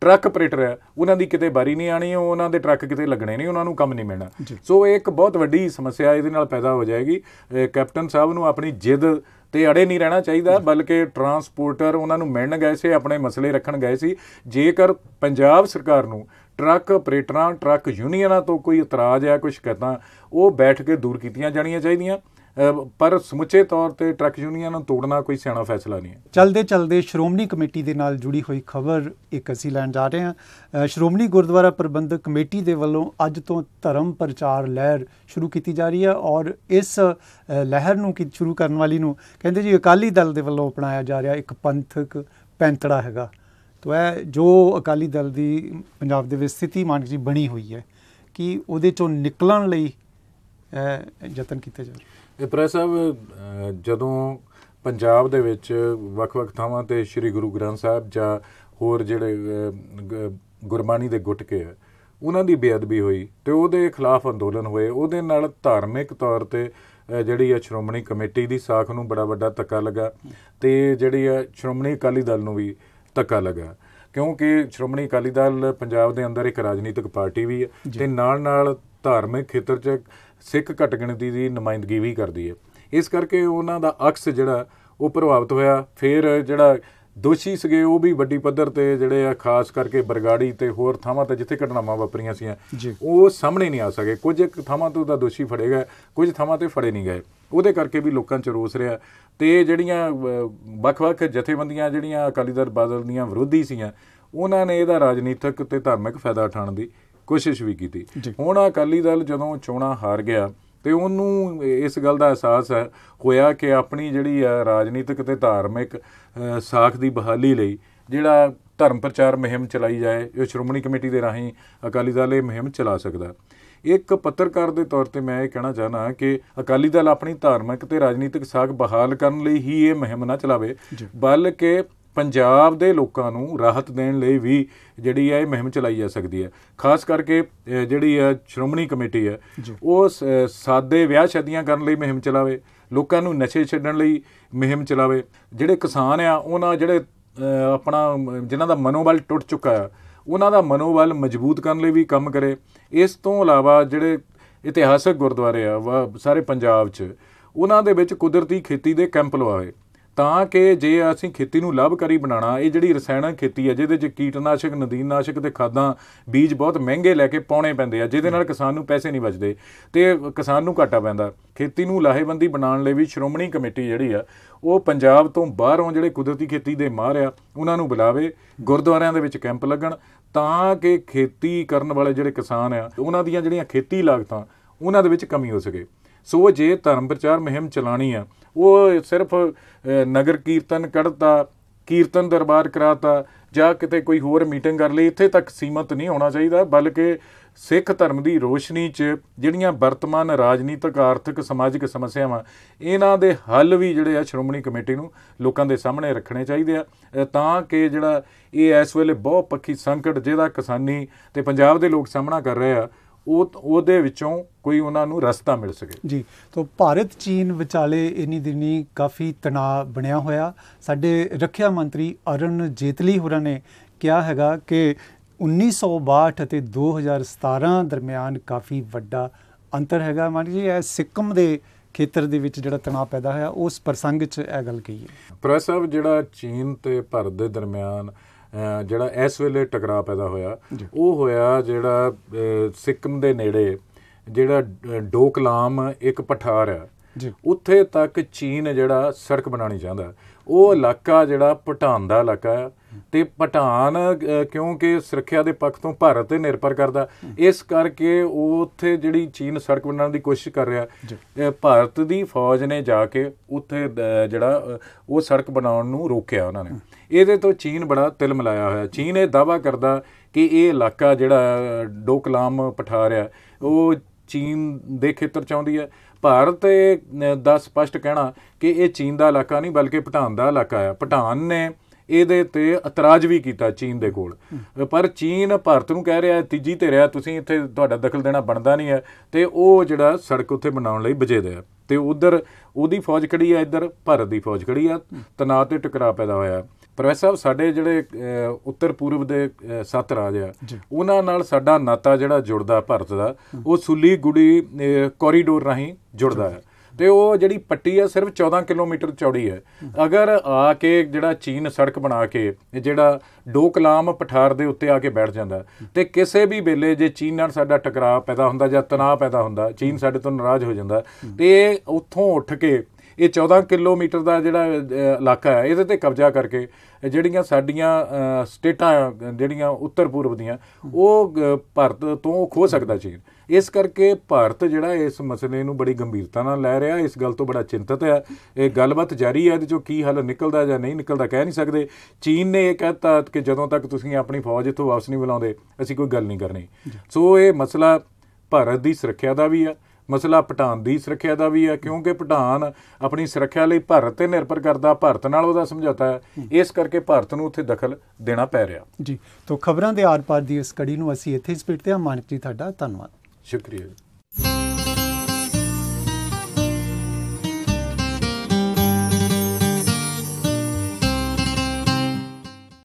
ਟਰੱਕ ਆਪਰੇਟਰ ਹੈ ਉਹਨਾਂ ਦੀ ਕਿਤੇ ਬਾਰੀ ਨਹੀਂ ਆਣੀ ਉਹਨਾਂ ਦੇ ਟਰੱਕ ਕਿਤੇ ਲੱਗਣੇ ਨਹੀਂ ਉਹਨਾਂ ਨੂੰ ਕੰਮ ਨਹੀਂ ਮਿਲਣਾ ਸੋ ਇਹ ਇੱਕ ਬਹੁਤ ਵੱਡੀ ਸਮੱਸਿਆ ਇਹਦੇ ਨਾਲ ਪੈਦਾ ਹੋ ਜਾਏਗੀ ਕੈਪਟਨ ਸਾਹਿਬ ਨੂੰ ਆਪਣੀ ਜਿੱਦ ਤੇ ਅੜੇ ਨਹੀਂ ਰਹਿਣਾ ਚਾਹੀਦਾ ਬਲਕਿ ਟਰਾਂਸਪੋਰਟਰ ਉਹਨਾਂ ਨੂੰ ਮਿਲਣ ਗਏ ਸੀ ਆਪਣੇ ਮਸਲੇ ਰੱਖਣ ਗਏ ਸੀ ਜੇਕਰ ਪੰਜਾਬ ਸਰਕਾਰ ਨੂੰ ਟਰੱਕ ਆਪਰੇਟਰਾਂ ਟਰੱਕ ਯੂਨੀਅਨਾਂ ਤੋਂ ਕੋਈ ਇਤਰਾਜ਼ ਹੈ ਕੋਈ ਸ਼ਿਕਾਇਤਾਂ ਉਹ ਬੈਠ ਕੇ ਦੂਰ ਕੀਤੀਆਂ ਜਾਣੀਆਂ ਚਾਹੀਦੀਆਂ ਪਰ ਸਮੁੱਚੇ ਤੌਰ ਤੇ ਟਰੱਕ ਯੂਨੀਅਨ ਨੂੰ ਤੋੜਨਾ ਕੋਈ ਸਿਆਣਾ ਫੈਸਲਾ ਨਹੀਂ ਹੈ ਚਲਦੇ ਚਲਦੇ ਸ਼੍ਰੋਮਣੀ ਕਮੇਟੀ ਦੇ ਨਾਲ ਜੁੜੀ ਹੋਈ ਖਬਰ ਇੱਕ ਅਸੀਂ ਲੈਣ ਜਾ ਰਹੇ ਹਾਂ ਸ਼੍ਰੋਮਣੀ ਗੁਰਦੁਆਰਾ ਪ੍ਰਬੰਧਕ ਕਮੇਟੀ ਦੇ ਵੱਲੋਂ ਅੱਜ ਤੋਂ ਧਰਮ ਪ੍ਰਚਾਰ ਲਹਿਰ ਸ਼ੁਰੂ ਕੀਤੀ ਜਾ ਰਹੀ ਹੈ ਔਰ ਇਸ ਲਹਿਰ ਨੂੰ ਕਿ ਸ਼ੁਰੂ ਕਰਨ ਵਾਲੀ ਨੂੰ ਕਹਿੰਦੇ ਜੀ ਅਕਾਲੀ ਦਲ ਦੇ ਵੱਲੋਂ ਅਪਣਾਇਆ ਜਾ ਰਿਹਾ ਇੱਕ ਪੰਥਕ ਪੈਂਤੜਾ ਹੈਗਾ ਤੋ ਇਹ ਜੋ ਅਕਾਲੀ ਦਲ ਦੀ ਪੰਜਾਬ ਦੇ ਵਿੱਚ ਸਥਿਤੀ ਮਾਨਕ ਜੀ ਬਣੀ ਹੋਈ ਹੈ ਕਿ ਉਹਦੇ ਚੋਂ ਨਿਕਲਣ ਲਈ ਯਤਨ ਕੀਤੇ ਜਾ ਰਹੇ ਇਪਰਾ ਸਾਹਿਬ ਜਦੋਂ ਪੰਜਾਬ ਦੇ ਵਿੱਚ ਵੱਖ-ਵੱਖ ਥਾਵਾਂ ਤੇ ਸ੍ਰੀ ਗੁਰੂ ਗ੍ਰੰਥ ਸਾਹਿਬ ਜਾਂ ਹੋਰ ਜਿਹੜੇ ਗੁਰਬਾਣੀ ਦੇ ਗੁਟਕੇ ਆ ਉਹਨਾਂ ਦੀ ਬੇਅਦਬੀ ਹੋਈ ਤੇ ਉਹਦੇ ਖਿਲਾਫ ਅੰਦੋਲਨ ਹੋਏ ਉਹਦੇ ਨਾਲ ਧਾਰਮਿਕ ਤੌਰ ਤੇ ਜਿਹੜੀ ਆ ਸ਼੍ਰੋਮਣੀ ਕਮੇਟੀ ਦੀ ਸਾਖ ਨੂੰ ਬੜਾ ਵੱਡਾ ਧੱਕਾ ਲੱਗਾ ਤੇ ਜਿਹੜੀ ਆ ਸ਼੍ਰੋਮਣੀ ਅਕਾਲੀ ਦਲ ਨੂੰ ਵੀ ਧੱਕਾ ਲੱਗਾ ਕਿਉਂਕਿ ਸ਼੍ਰੋਮਣੀ ਅਕਾਲੀ ਦਲ ਪੰਜਾਬ ਦੇ ਅੰਦਰ ਇੱਕ ਰਾਜਨੀਤਿਕ ਪਾਰਟੀ ਵੀ ਹੈ ਤੇ ਨਾਲ ਨਾਲ ਧਾਰਮਿਕ ਖੇਤਰ 'ਚ ਸਿੱਖ ਘਟ ਗਿਣਤੀ ਦੀ ਨੁਮਾਇੰਦਗੀ ਵੀ ਕਰਦੀ ਹੈ ਇਸ ਕਰਕੇ ਉਹਨਾਂ ਦਾ ਅਕਸ ਜਿਹੜਾ ਉਹ ਪ੍ਰਭਾਵਿਤ ਹੋਇਆ ਫਿਰ ਜਿਹੜਾ ਦੋਸ਼ੀ ਸਗੇ ਉਹ ਵੀ ਵੱਡੀ ਪੱਧਰ ਤੇ ਜਿਹੜੇ ਆ ਖਾਸ ਕਰਕੇ ਬਰਗਾੜੀ ਤੇ ਹੋਰ ਥਾਵਾਂ ਤੇ ਜਿੱਥੇ ਘਟਨਾਵਾਂ ਵਾਪਰੀਆਂ ਸੀਆਂ ਉਹ ਸਾਹਮਣੇ ਨਹੀਂ ਆ ਸਕੇ ਕੁਝ ਇੱਕ ਥਾਵਾਂ ਤੋਂ ਤਾਂ ਦੋਸ਼ੀ ਫੜੇ ਗਏ ਕੁਝ ਥਾਵਾਂ ਤੇ ਫੜੇ ਨਹੀਂ ਗਏ ਉਹਦੇ ਕਰਕੇ ਵੀ ਲੋਕਾਂ 'ਚ ਰੋਸ ਰਿਹਾ ਤੇ ਜਿਹੜੀਆਂ ਵੱਖ-ਵੱਖ ਜਥੇਬੰਦੀਆਂ ਜਿਹੜੀਆਂ ਅਕਾਲੀ ਦਲ ਬਾਦਲ ਦੀਆਂ ਵਿਰੋਧੀ ਸੀਆਂ ਉਹਨਾਂ ਨੇ ਇਹਦਾ ਰਾਜਨੀਤਿਕ ਤੇ ਧਾਰਮਿਕ ਫਾਇਦਾ ਉਠਾਉਣ ਦੀ ਕੋਸ਼ਿਸ਼ ਵੀ ਕੀਤੀ ਹੁਣ ਅਕਾਲੀ ਦਲ ਜਦੋਂ ਚੋਣਾਂ ਹਾਰ ਗਿਆ ਤੇ ਉਹਨੂੰ ਇਸ ਗੱਲ ਦਾ ਅਹਿਸਾਸ ਹੈ ਹੋਇਆ ਕਿ ਆਪਣੀ ਜਿਹੜੀ ਰਾਜਨੀਤਿਕ ਤੇ ਧਾਰਮਿਕ ਸਾਖ ਦੀ ਬਹਾਲੀ ਲਈ ਜਿਹੜਾ ਧਰਮ ਪ੍ਰਚਾਰ ਮਹਿੰਮ ਚਲਾਈ ਜਾਏ ਇਹ ਸ਼੍ਰੋਮਣੀ ਕਮੇਟੀ ਦੇ ਰਾਹੀਂ ਅਕਾਲੀ ਦਲ ਇਹ ਮਹਿੰਮ ਚਲਾ ਸਕਦਾ ਇੱਕ ਪੱਤਰਕਾਰ ਦੇ ਤੌਰ ਤੇ ਮੈਂ ਇਹ ਕਹਿਣਾ ਚਾਹਨਾ ਕਿ ਅਕਾਲੀ ਦਲ ਆਪਣੀ ਧਾਰਮਿਕ ਤੇ ਰਾਜਨੀਤਿਕ ਸਾਖ ਬਹਾਲ ਕਰਨ ਲਈ ਹੀ ਇਹ ਮਹਿੰਮ ਨਾ ਚਲਾਵੇ ਬਲਕਿ ਪੰਜਾਬ ਦੇ ਲੋਕਾਂ ਨੂੰ ਰਾਹਤ ਦੇਣ ਲਈ ਵੀ ਜਿਹੜੀ ਹੈ ਇਹ ਮਹਿੰਮ ਚਲਾਈ ਜਾ ਸਕਦੀ ਹੈ ਖਾਸ ਕਰਕੇ ਜਿਹੜੀ ਹੈ ਸ਼੍ਰੋਮਣੀ ਕਮੇਟੀ ਹੈ ਉਹ ਸਾਦੇ ਵਿਆਹ ਸ਼ਾਦੀਆਂ ਕਰਨ ਲਈ ਮਹਿੰਮ ਚਲਾਵੇ ਲੋਕਾਂ ਨੂੰ ਨਸ਼ੇ ਛੱਡਣ ਲਈ ਮਹਿੰਮ ਚਲਾਵੇ ਜਿਹੜੇ ਕਿਸਾਨ ਆ ਉਹਨਾਂ ਜਿਹੜੇ ਆਪਣਾ ਜਿਨ੍ਹਾਂ ਦਾ ਮਨੋਬਲ ਟੁੱਟ ਚੁੱਕਾ ਹੈ ਉਹਨਾਂ ਦਾ ਮਨੋਬਲ ਮਜ਼ਬੂਤ ਕਰਨ ਲਈ ਵੀ ਕੰਮ ਕਰੇ ਇਸ ਤੋਂ ਇਲਾਵਾ ਜਿਹੜੇ ਇਤਿਹਾਸਕ ਗੁਰਦੁਆਰੇ ਆ ਸਾਰੇ ਪੰਜਾਬ 'ਚ ਉਹਨਾਂ ਦੇ ਵਿੱਚ ਕੁਦਰਤੀ ਖੇਤੀ ਦੇ ਕੈਂਪ ਲਵਾਏ ਤਾਂ ਕਿ ਜੇ ਅਸੀਂ ਖੇਤੀ ਨੂੰ ਲਾਭਕਾਰੀ ਬਣਾਉਣਾ ਇਹ ਜਿਹੜੀ ਰਸਾਇਣਕ ਖੇਤੀ ਹੈ ਜਿਹਦੇ 'ਚ ਕੀਟਨਾਸ਼ਕ ਨਦੀਨਾਸ਼ਕ ਤੇ ਖਾਦਾਂ ਬੀਜ ਬਹੁਤ ਮਹਿੰਗੇ ਲੈ ਕੇ ਪਾਉਣੇ ਪੈਂਦੇ ਆ ਜਿਹਦੇ ਨਾਲ ਕਿਸਾਨ ਨੂੰ ਪੈਸੇ ਨਹੀਂ ਬਚਦੇ ਤੇ ਕਿਸਾਨ ਨੂੰ ਘਾਟਾ ਪੈਂਦਾ ਖੇਤੀ ਨੂੰ ਲਾਹੇਵੰਦੀ ਬਣਾਉਣ ਲਈ ਵੀ ਸ਼੍ਰੋਮਣੀ ਕਮੇਟੀ ਜਿਹੜੀ ਆ ਉਹ ਪੰਜਾਬ ਤੋਂ ਬਾਹਰੋਂ ਜਿਹੜੇ ਕੁਦਰਤੀ ਖੇਤੀ ਦੇ ਮਾਹਰ ਆ ਉਹਨਾਂ ਨੂੰ ਬੁਲਾਵੇ ਗੁਰਦੁਆਰਿਆਂ ਦੇ ਵਿੱਚ ਕੈਂਪ ਲੱਗਣ ਤਾਂ ਕਿ ਖੇਤੀ ਕਰਨ ਵਾਲੇ ਜਿਹੜੇ ਕਿਸਾਨ ਆ ਉਹਨਾਂ ਦੀਆਂ ਜਿਹੜੀਆਂ ਖੇਤੀ ਲਾਗਤਾਂ ਉਹਨਾਂ ਦੇ ਵਿੱਚ ਕਮੀ ਹੋ ਸਕੇ ਸੋ ਜੇ ਧਰਮ ਪ੍ਰਚਾਰ ਮਹਿੰਮ ਚਲਾਣੀ ਆ ਉਹ ਸਿਰਫ ਨਗਰ ਕੀਰਤਨ ਕੱਢਤਾ ਕੀਰਤਨ ਦਰਬਾਰ ਕਰਾਤਾ ਜਾਂ ਕਿਤੇ ਕੋਈ ਹੋਰ ਮੀਟਿੰਗ ਕਰ ਲਈ ਇੱਥੇ ਤੱਕ ਸੀਮਤ ਨਹੀਂ ਹੋਣਾ ਚਾਹੀਦਾ ਬਲਕਿ ਸਿੱਖ ਧਰਮ ਦੀ ਰੋਸ਼ਨੀ 'ਚ ਜਿਹੜੀਆਂ ਵਰਤਮਾਨ ਰਾਜਨੀਤਿਕ ਆਰਥਿਕ ਸਮਾਜਿਕ ਸਮੱਸਿਆਵਾਂ ਇਹਨਾਂ ਦੇ ਹੱਲ ਵੀ ਜਿਹੜੇ ਆ ਸ਼੍ਰੋਮਣੀ ਕਮੇਟੀ ਨੂੰ ਲੋਕਾਂ ਦੇ ਸਾਹਮਣੇ ਰੱਖਣੇ ਚਾਹੀਦੇ ਆ ਤਾਂ ਕਿ ਜਿਹੜਾ ਇਹ ਇਸ ਵੇਲੇ ਬਹੁ ਸੰਕਟ ਜਿਹਦਾ ਕਿਸਾਨੀ ਤੇ ਪੰਜਾਬ ਦੇ ਲੋਕ ਸਾਹਮਣਾ ਕਰ ਰਹੇ ਆ ਉਹ ਉਹਦੇ ਵਿੱਚੋਂ ਕੋਈ ਉਹਨਾਂ ਨੂੰ ਰਸਤਾ ਮਿਲ ਸਕੇ ਜੀ ਤੋਂ ਭਾਰਤ ਚੀਨ ਵਿਚਾਲੇ ਇਨੀ ਦਿਨੀ ਕਾਫੀ ਤਣਾਅ ਬਣਿਆ ਹੋਇਆ ਸਾਡੇ ਰੱਖਿਆ ਮੰਤਰੀ ਅਰਨ ਜੇਤਲੀ ਹੋਰਾਂ ਨੇ ਕਿਹਾ ਹੈਗਾ ਕਿ 1962 ਅਤੇ 2017 ਦਰਮਿਆਨ ਕਾਫੀ ਵੱਡਾ ਅੰਤਰ ਹੈਗਾ ਮਾਨੀ ਜੀ ਇਹ ਸਿੱਕਮ ਦੇ ਖੇਤਰ ਦੇ ਵਿੱਚ ਜਿਹੜਾ ਤਣਾਅ ਪੈਦਾ ਹੋਇਆ ਉਸ ਪ੍ਰਸੰਗ 'ਚ ਇਹ ਗੱਲ ਕਹੀ ਹੈ ਪ੍ਰੋਫੈਸਰ ਜਿਹੜਾ ਚੀਨ ਤੇ ਭਾਰਤ ਦੇ ਦਰਮਿਆਨ ਜਿਹੜਾ ਇਸ ਵੇਲੇ ਟਕਰਾਅ ਪੈਦਾ ਹੋਇਆ ਉਹ ਹੋਇਆ ਜਿਹੜਾ ਸਿੱਕਮ ਦੇ ਨੇੜੇ ਜਿਹੜਾ ਡੋਕਲਾਮ ਇੱਕ ਪਠਾਰ ਹੈ ਉੱਥੇ ਤੱਕ ਚੀਨ ਜਿਹੜਾ ਸੜਕ ਬਣਾਉਣੀ ਚਾਹੁੰਦਾ ਉਹ ਇਲਾਕਾ ਜਿਹੜਾ ਪਟਾਨ ਦਾ ਇਲਾਕਾ ਹੈ ਤੇ ਪਟਾਨ ਕਿਉਂਕਿ ਸੁਰੱਖਿਆ ਦੇ ਪੱਖ ਤੋਂ ਭਾਰਤ ਤੇ ਨਿਰਭਰ ਕਰਦਾ ਇਸ ਕਰਕੇ ਉਹ ਉੱਥੇ ਜਿਹੜੀ ਚੀਨ ਸੜਕ ਬਣਾਉਣ ਦੀ ਕੋਸ਼ਿਸ਼ ਕਰ ਰਿਹਾ ਭਾਰਤ ਦੀ ਫੌਜ ਨੇ ਜਾ ਕੇ ਉੱਥੇ ਜਿਹੜਾ ਉਹ ਸੜਕ ਬਣਾਉਣ ਨੂੰ ਰੋਕਿਆ ਉਹਨਾਂ ਨੇ ਇਹਦੇ ਤੋਂ ਚੀਨ ਬੜਾ ਤਿਲ ਮਲਾਇਆ ਹੋਇਆ ਚੀਨ ਇਹ ਦਾਵਾ ਕਰਦਾ ਕਿ ਇਹ ਇਲਾਕਾ ਜਿਹੜਾ ਡੋਕਲਾਮ ਪਠਾਰ ਉਹ ਚੀਨ ਦੇ ਖੇਤਰ ਚ ਆਉਂਦੀ ਹੈ ਭਾਰਤ ਦਾ ਸਪਸ਼ਟ ਕਹਿਣਾ ਕਿ ਇਹ ਚੀਨ ਦਾ ਇਲਾਕਾ ਨਹੀਂ ਬਲਕਿ ਭਟਾਨ ਦਾ ਇਲਾਕਾ ਹੈ ਭਟਾਨ ਨੇ ਇਹਦੇ ਤੇ ਇਤਰਾਜ਼ ਵੀ ਕੀਤਾ ਚੀਨ ਦੇ ਕੋਲ ਪਰ ਚੀਨ ਭਾਰਤ ਨੂੰ ਕਹਿ ਰਿਹਾ ਹੈ ਤੀਜੀ ਤੇ ਰਿਹਾ ਤੁਸੀਂ ਇੱਥੇ ਤੁਹਾਡਾ ਦਖਲ ਦੇਣਾ ਬਣਦਾ ਨਹੀਂ ਹੈ ਤੇ ਉਹ ਜਿਹੜਾ ਸੜਕ ਉੱਥੇ ਬਣਾਉਣ ਲਈ ਬਜੇ ਹੈ ਤੇ ਉਧਰ ਉਹਦੀ ਫੌਜ ਖੜੀ ਹੈ ਇੱਧਰ ਭਾਰਤ ਦੀ ਫੌਜ ਖੜੀ ਆ ਤਣਾਅ ਤੇ ਟਕਰਾਅ ਪੈਦਾ ਹੋਇਆ ਪ੍ਰੋਫੈਸਰ ਸਾਹਿਬ ਸਾਡੇ ਜਿਹੜੇ ਉੱਤਰ ਪੂਰਬ ਦੇ ਸੱਤ ਰਾਜ ਆ ਉਹਨਾਂ ਨਾਲ ਸਾਡਾ ਨਾਤਾ ਜਿਹੜਾ ਜੁੜਦਾ ਭਾਰਤ ਦਾ ਉਹ ਸੁਲੀ ਗੁੜੀ ਕੋਰੀਡੋਰ ਰਾਹੀਂ ਜੁੜਦਾ ਹੈ ਤੇ ਉਹ ਜਿਹੜੀ ਪੱਟੀ ਆ ਸਿਰਫ 14 ਕਿਲੋਮੀਟਰ ਚੌੜੀ ਹੈ ਅਗਰ ਆ ਕੇ ਜਿਹੜਾ ਚੀਨ ਸੜਕ ਬਣਾ ਕੇ ਜਿਹੜਾ ਡੋਕਲਾਮ ਪਠਾਰ ਦੇ ਉੱਤੇ ਆ ਕੇ ਬੈਠ ਜਾਂਦਾ ਤੇ ਕਿਸੇ ਵੀ ਵੇਲੇ ਜੇ ਚੀਨ ਨਾਲ ਸਾਡਾ ਟਕਰਾਅ ਪੈਦਾ ਹੁੰਦਾ ਜਾਂ ਤਣਾਅ ਪੈਦਾ ਹੁੰਦਾ ਚੀਨ ਸਾਡੇ ਤੋਂ ਨਾਰਾਜ਼ ਹੋ ਜਾਂਦਾ ਤੇ ਉੱਥੋਂ ਉੱਠ ਕੇ ਇਹ 14 ਕਿਲੋਮੀਟਰ ਦਾ ਜਿਹੜਾ ਇਲਾਕਾ ਹੈ ਇਹਦੇ ਤੇ ਕਬਜ਼ਾ ਕਰਕੇ ਜਿਹੜੀਆਂ ਸਾਡੀਆਂ ਸਟੇਟਾਂ ਜਿਹੜੀਆਂ ਉੱਤਰ ਪੂਰਬ ਦੀਆਂ ਉਹ ਭਾਰਤ ਤੋਂ ਖੋ ਸਕਦਾ ਚੀਨ ਇਸ ਕਰਕੇ ਭਾਰਤ ਜਿਹੜਾ ਇਸ ਮਸਲੇ ਨੂੰ ਬੜੀ ਗੰਭੀਰਤਾ ਨਾਲ ਲੈ ਰਿਹਾ ਇਸ ਗੱਲ ਤੋਂ ਬੜਾ ਚਿੰਤਤ ਹੈ ਇਹ ਗੱਲਬਾਤ ਜਾਰੀ ਹੈ ਇਹਦੇ ਕੀ ਹੱਲ ਨਿਕਲਦਾ ਜਾਂ ਨਹੀਂ ਨਿਕਲਦਾ ਕਹਿ ਨਹੀਂ ਸਕਦੇ ਚੀਨ ਨੇ ਇਹ ਕਹਿਤਾ ਕਿ ਜਦੋਂ ਤੱਕ ਤੁਸੀਂ ਆਪਣੀ ਫੌਜ ਇੱਥੋਂ ਵਾਪਸ ਨਹੀਂ ਬੁਲਾਉਂਦੇ ਅਸੀਂ ਕੋਈ ਗੱਲ ਨਹੀਂ ਕਰਨੀ ਸੋ ਇਹ ਮਸਲਾ ਭਾਰਤ ਦੀ ਸੁਰੱਖਿਆ ਦਾ ਵੀ ਹੈ ਮਸਲਾ ਪਟਾਨ ਦੀ ਸੁਰੱਖਿਆ ਦਾ ਵੀ ਹੈ ਕਿਉਂਕਿ ਪਟਾਨ ਆਪਣੀ ਸੁਰੱਖਿਆ ਲਈ ਭਾਰਤ ਤੇ ਨਿਰਭਰ ਕਰਦਾ ਭਾਰਤ ਨਾਲ ਉਹਦਾ ਸਮਝੌਤਾ ਹੈ ਇਸ ਕਰਕੇ ਭਾਰਤ ਨੂੰ ਉੱਥੇ ਦਖਲ ਦੇਣਾ ਪੈ ਰਿਹਾ ਜੀ ਤੋਂ ਖਬਰਾਂ ਦੇ ਆਰ-ਪਾਰ ਦੀ ਇਸ ਕੜੀ ਨੂੰ ਅਸੀਂ ਇੱਥੇ ਹੀ ਸਪਿੱਟਦੇ ਹਾਂ ਮਾਨਕ ਜੀ ਤੁਹਾਡਾ ਧੰਨਵਾਦ ਸ਼ੁਕਰੀਆ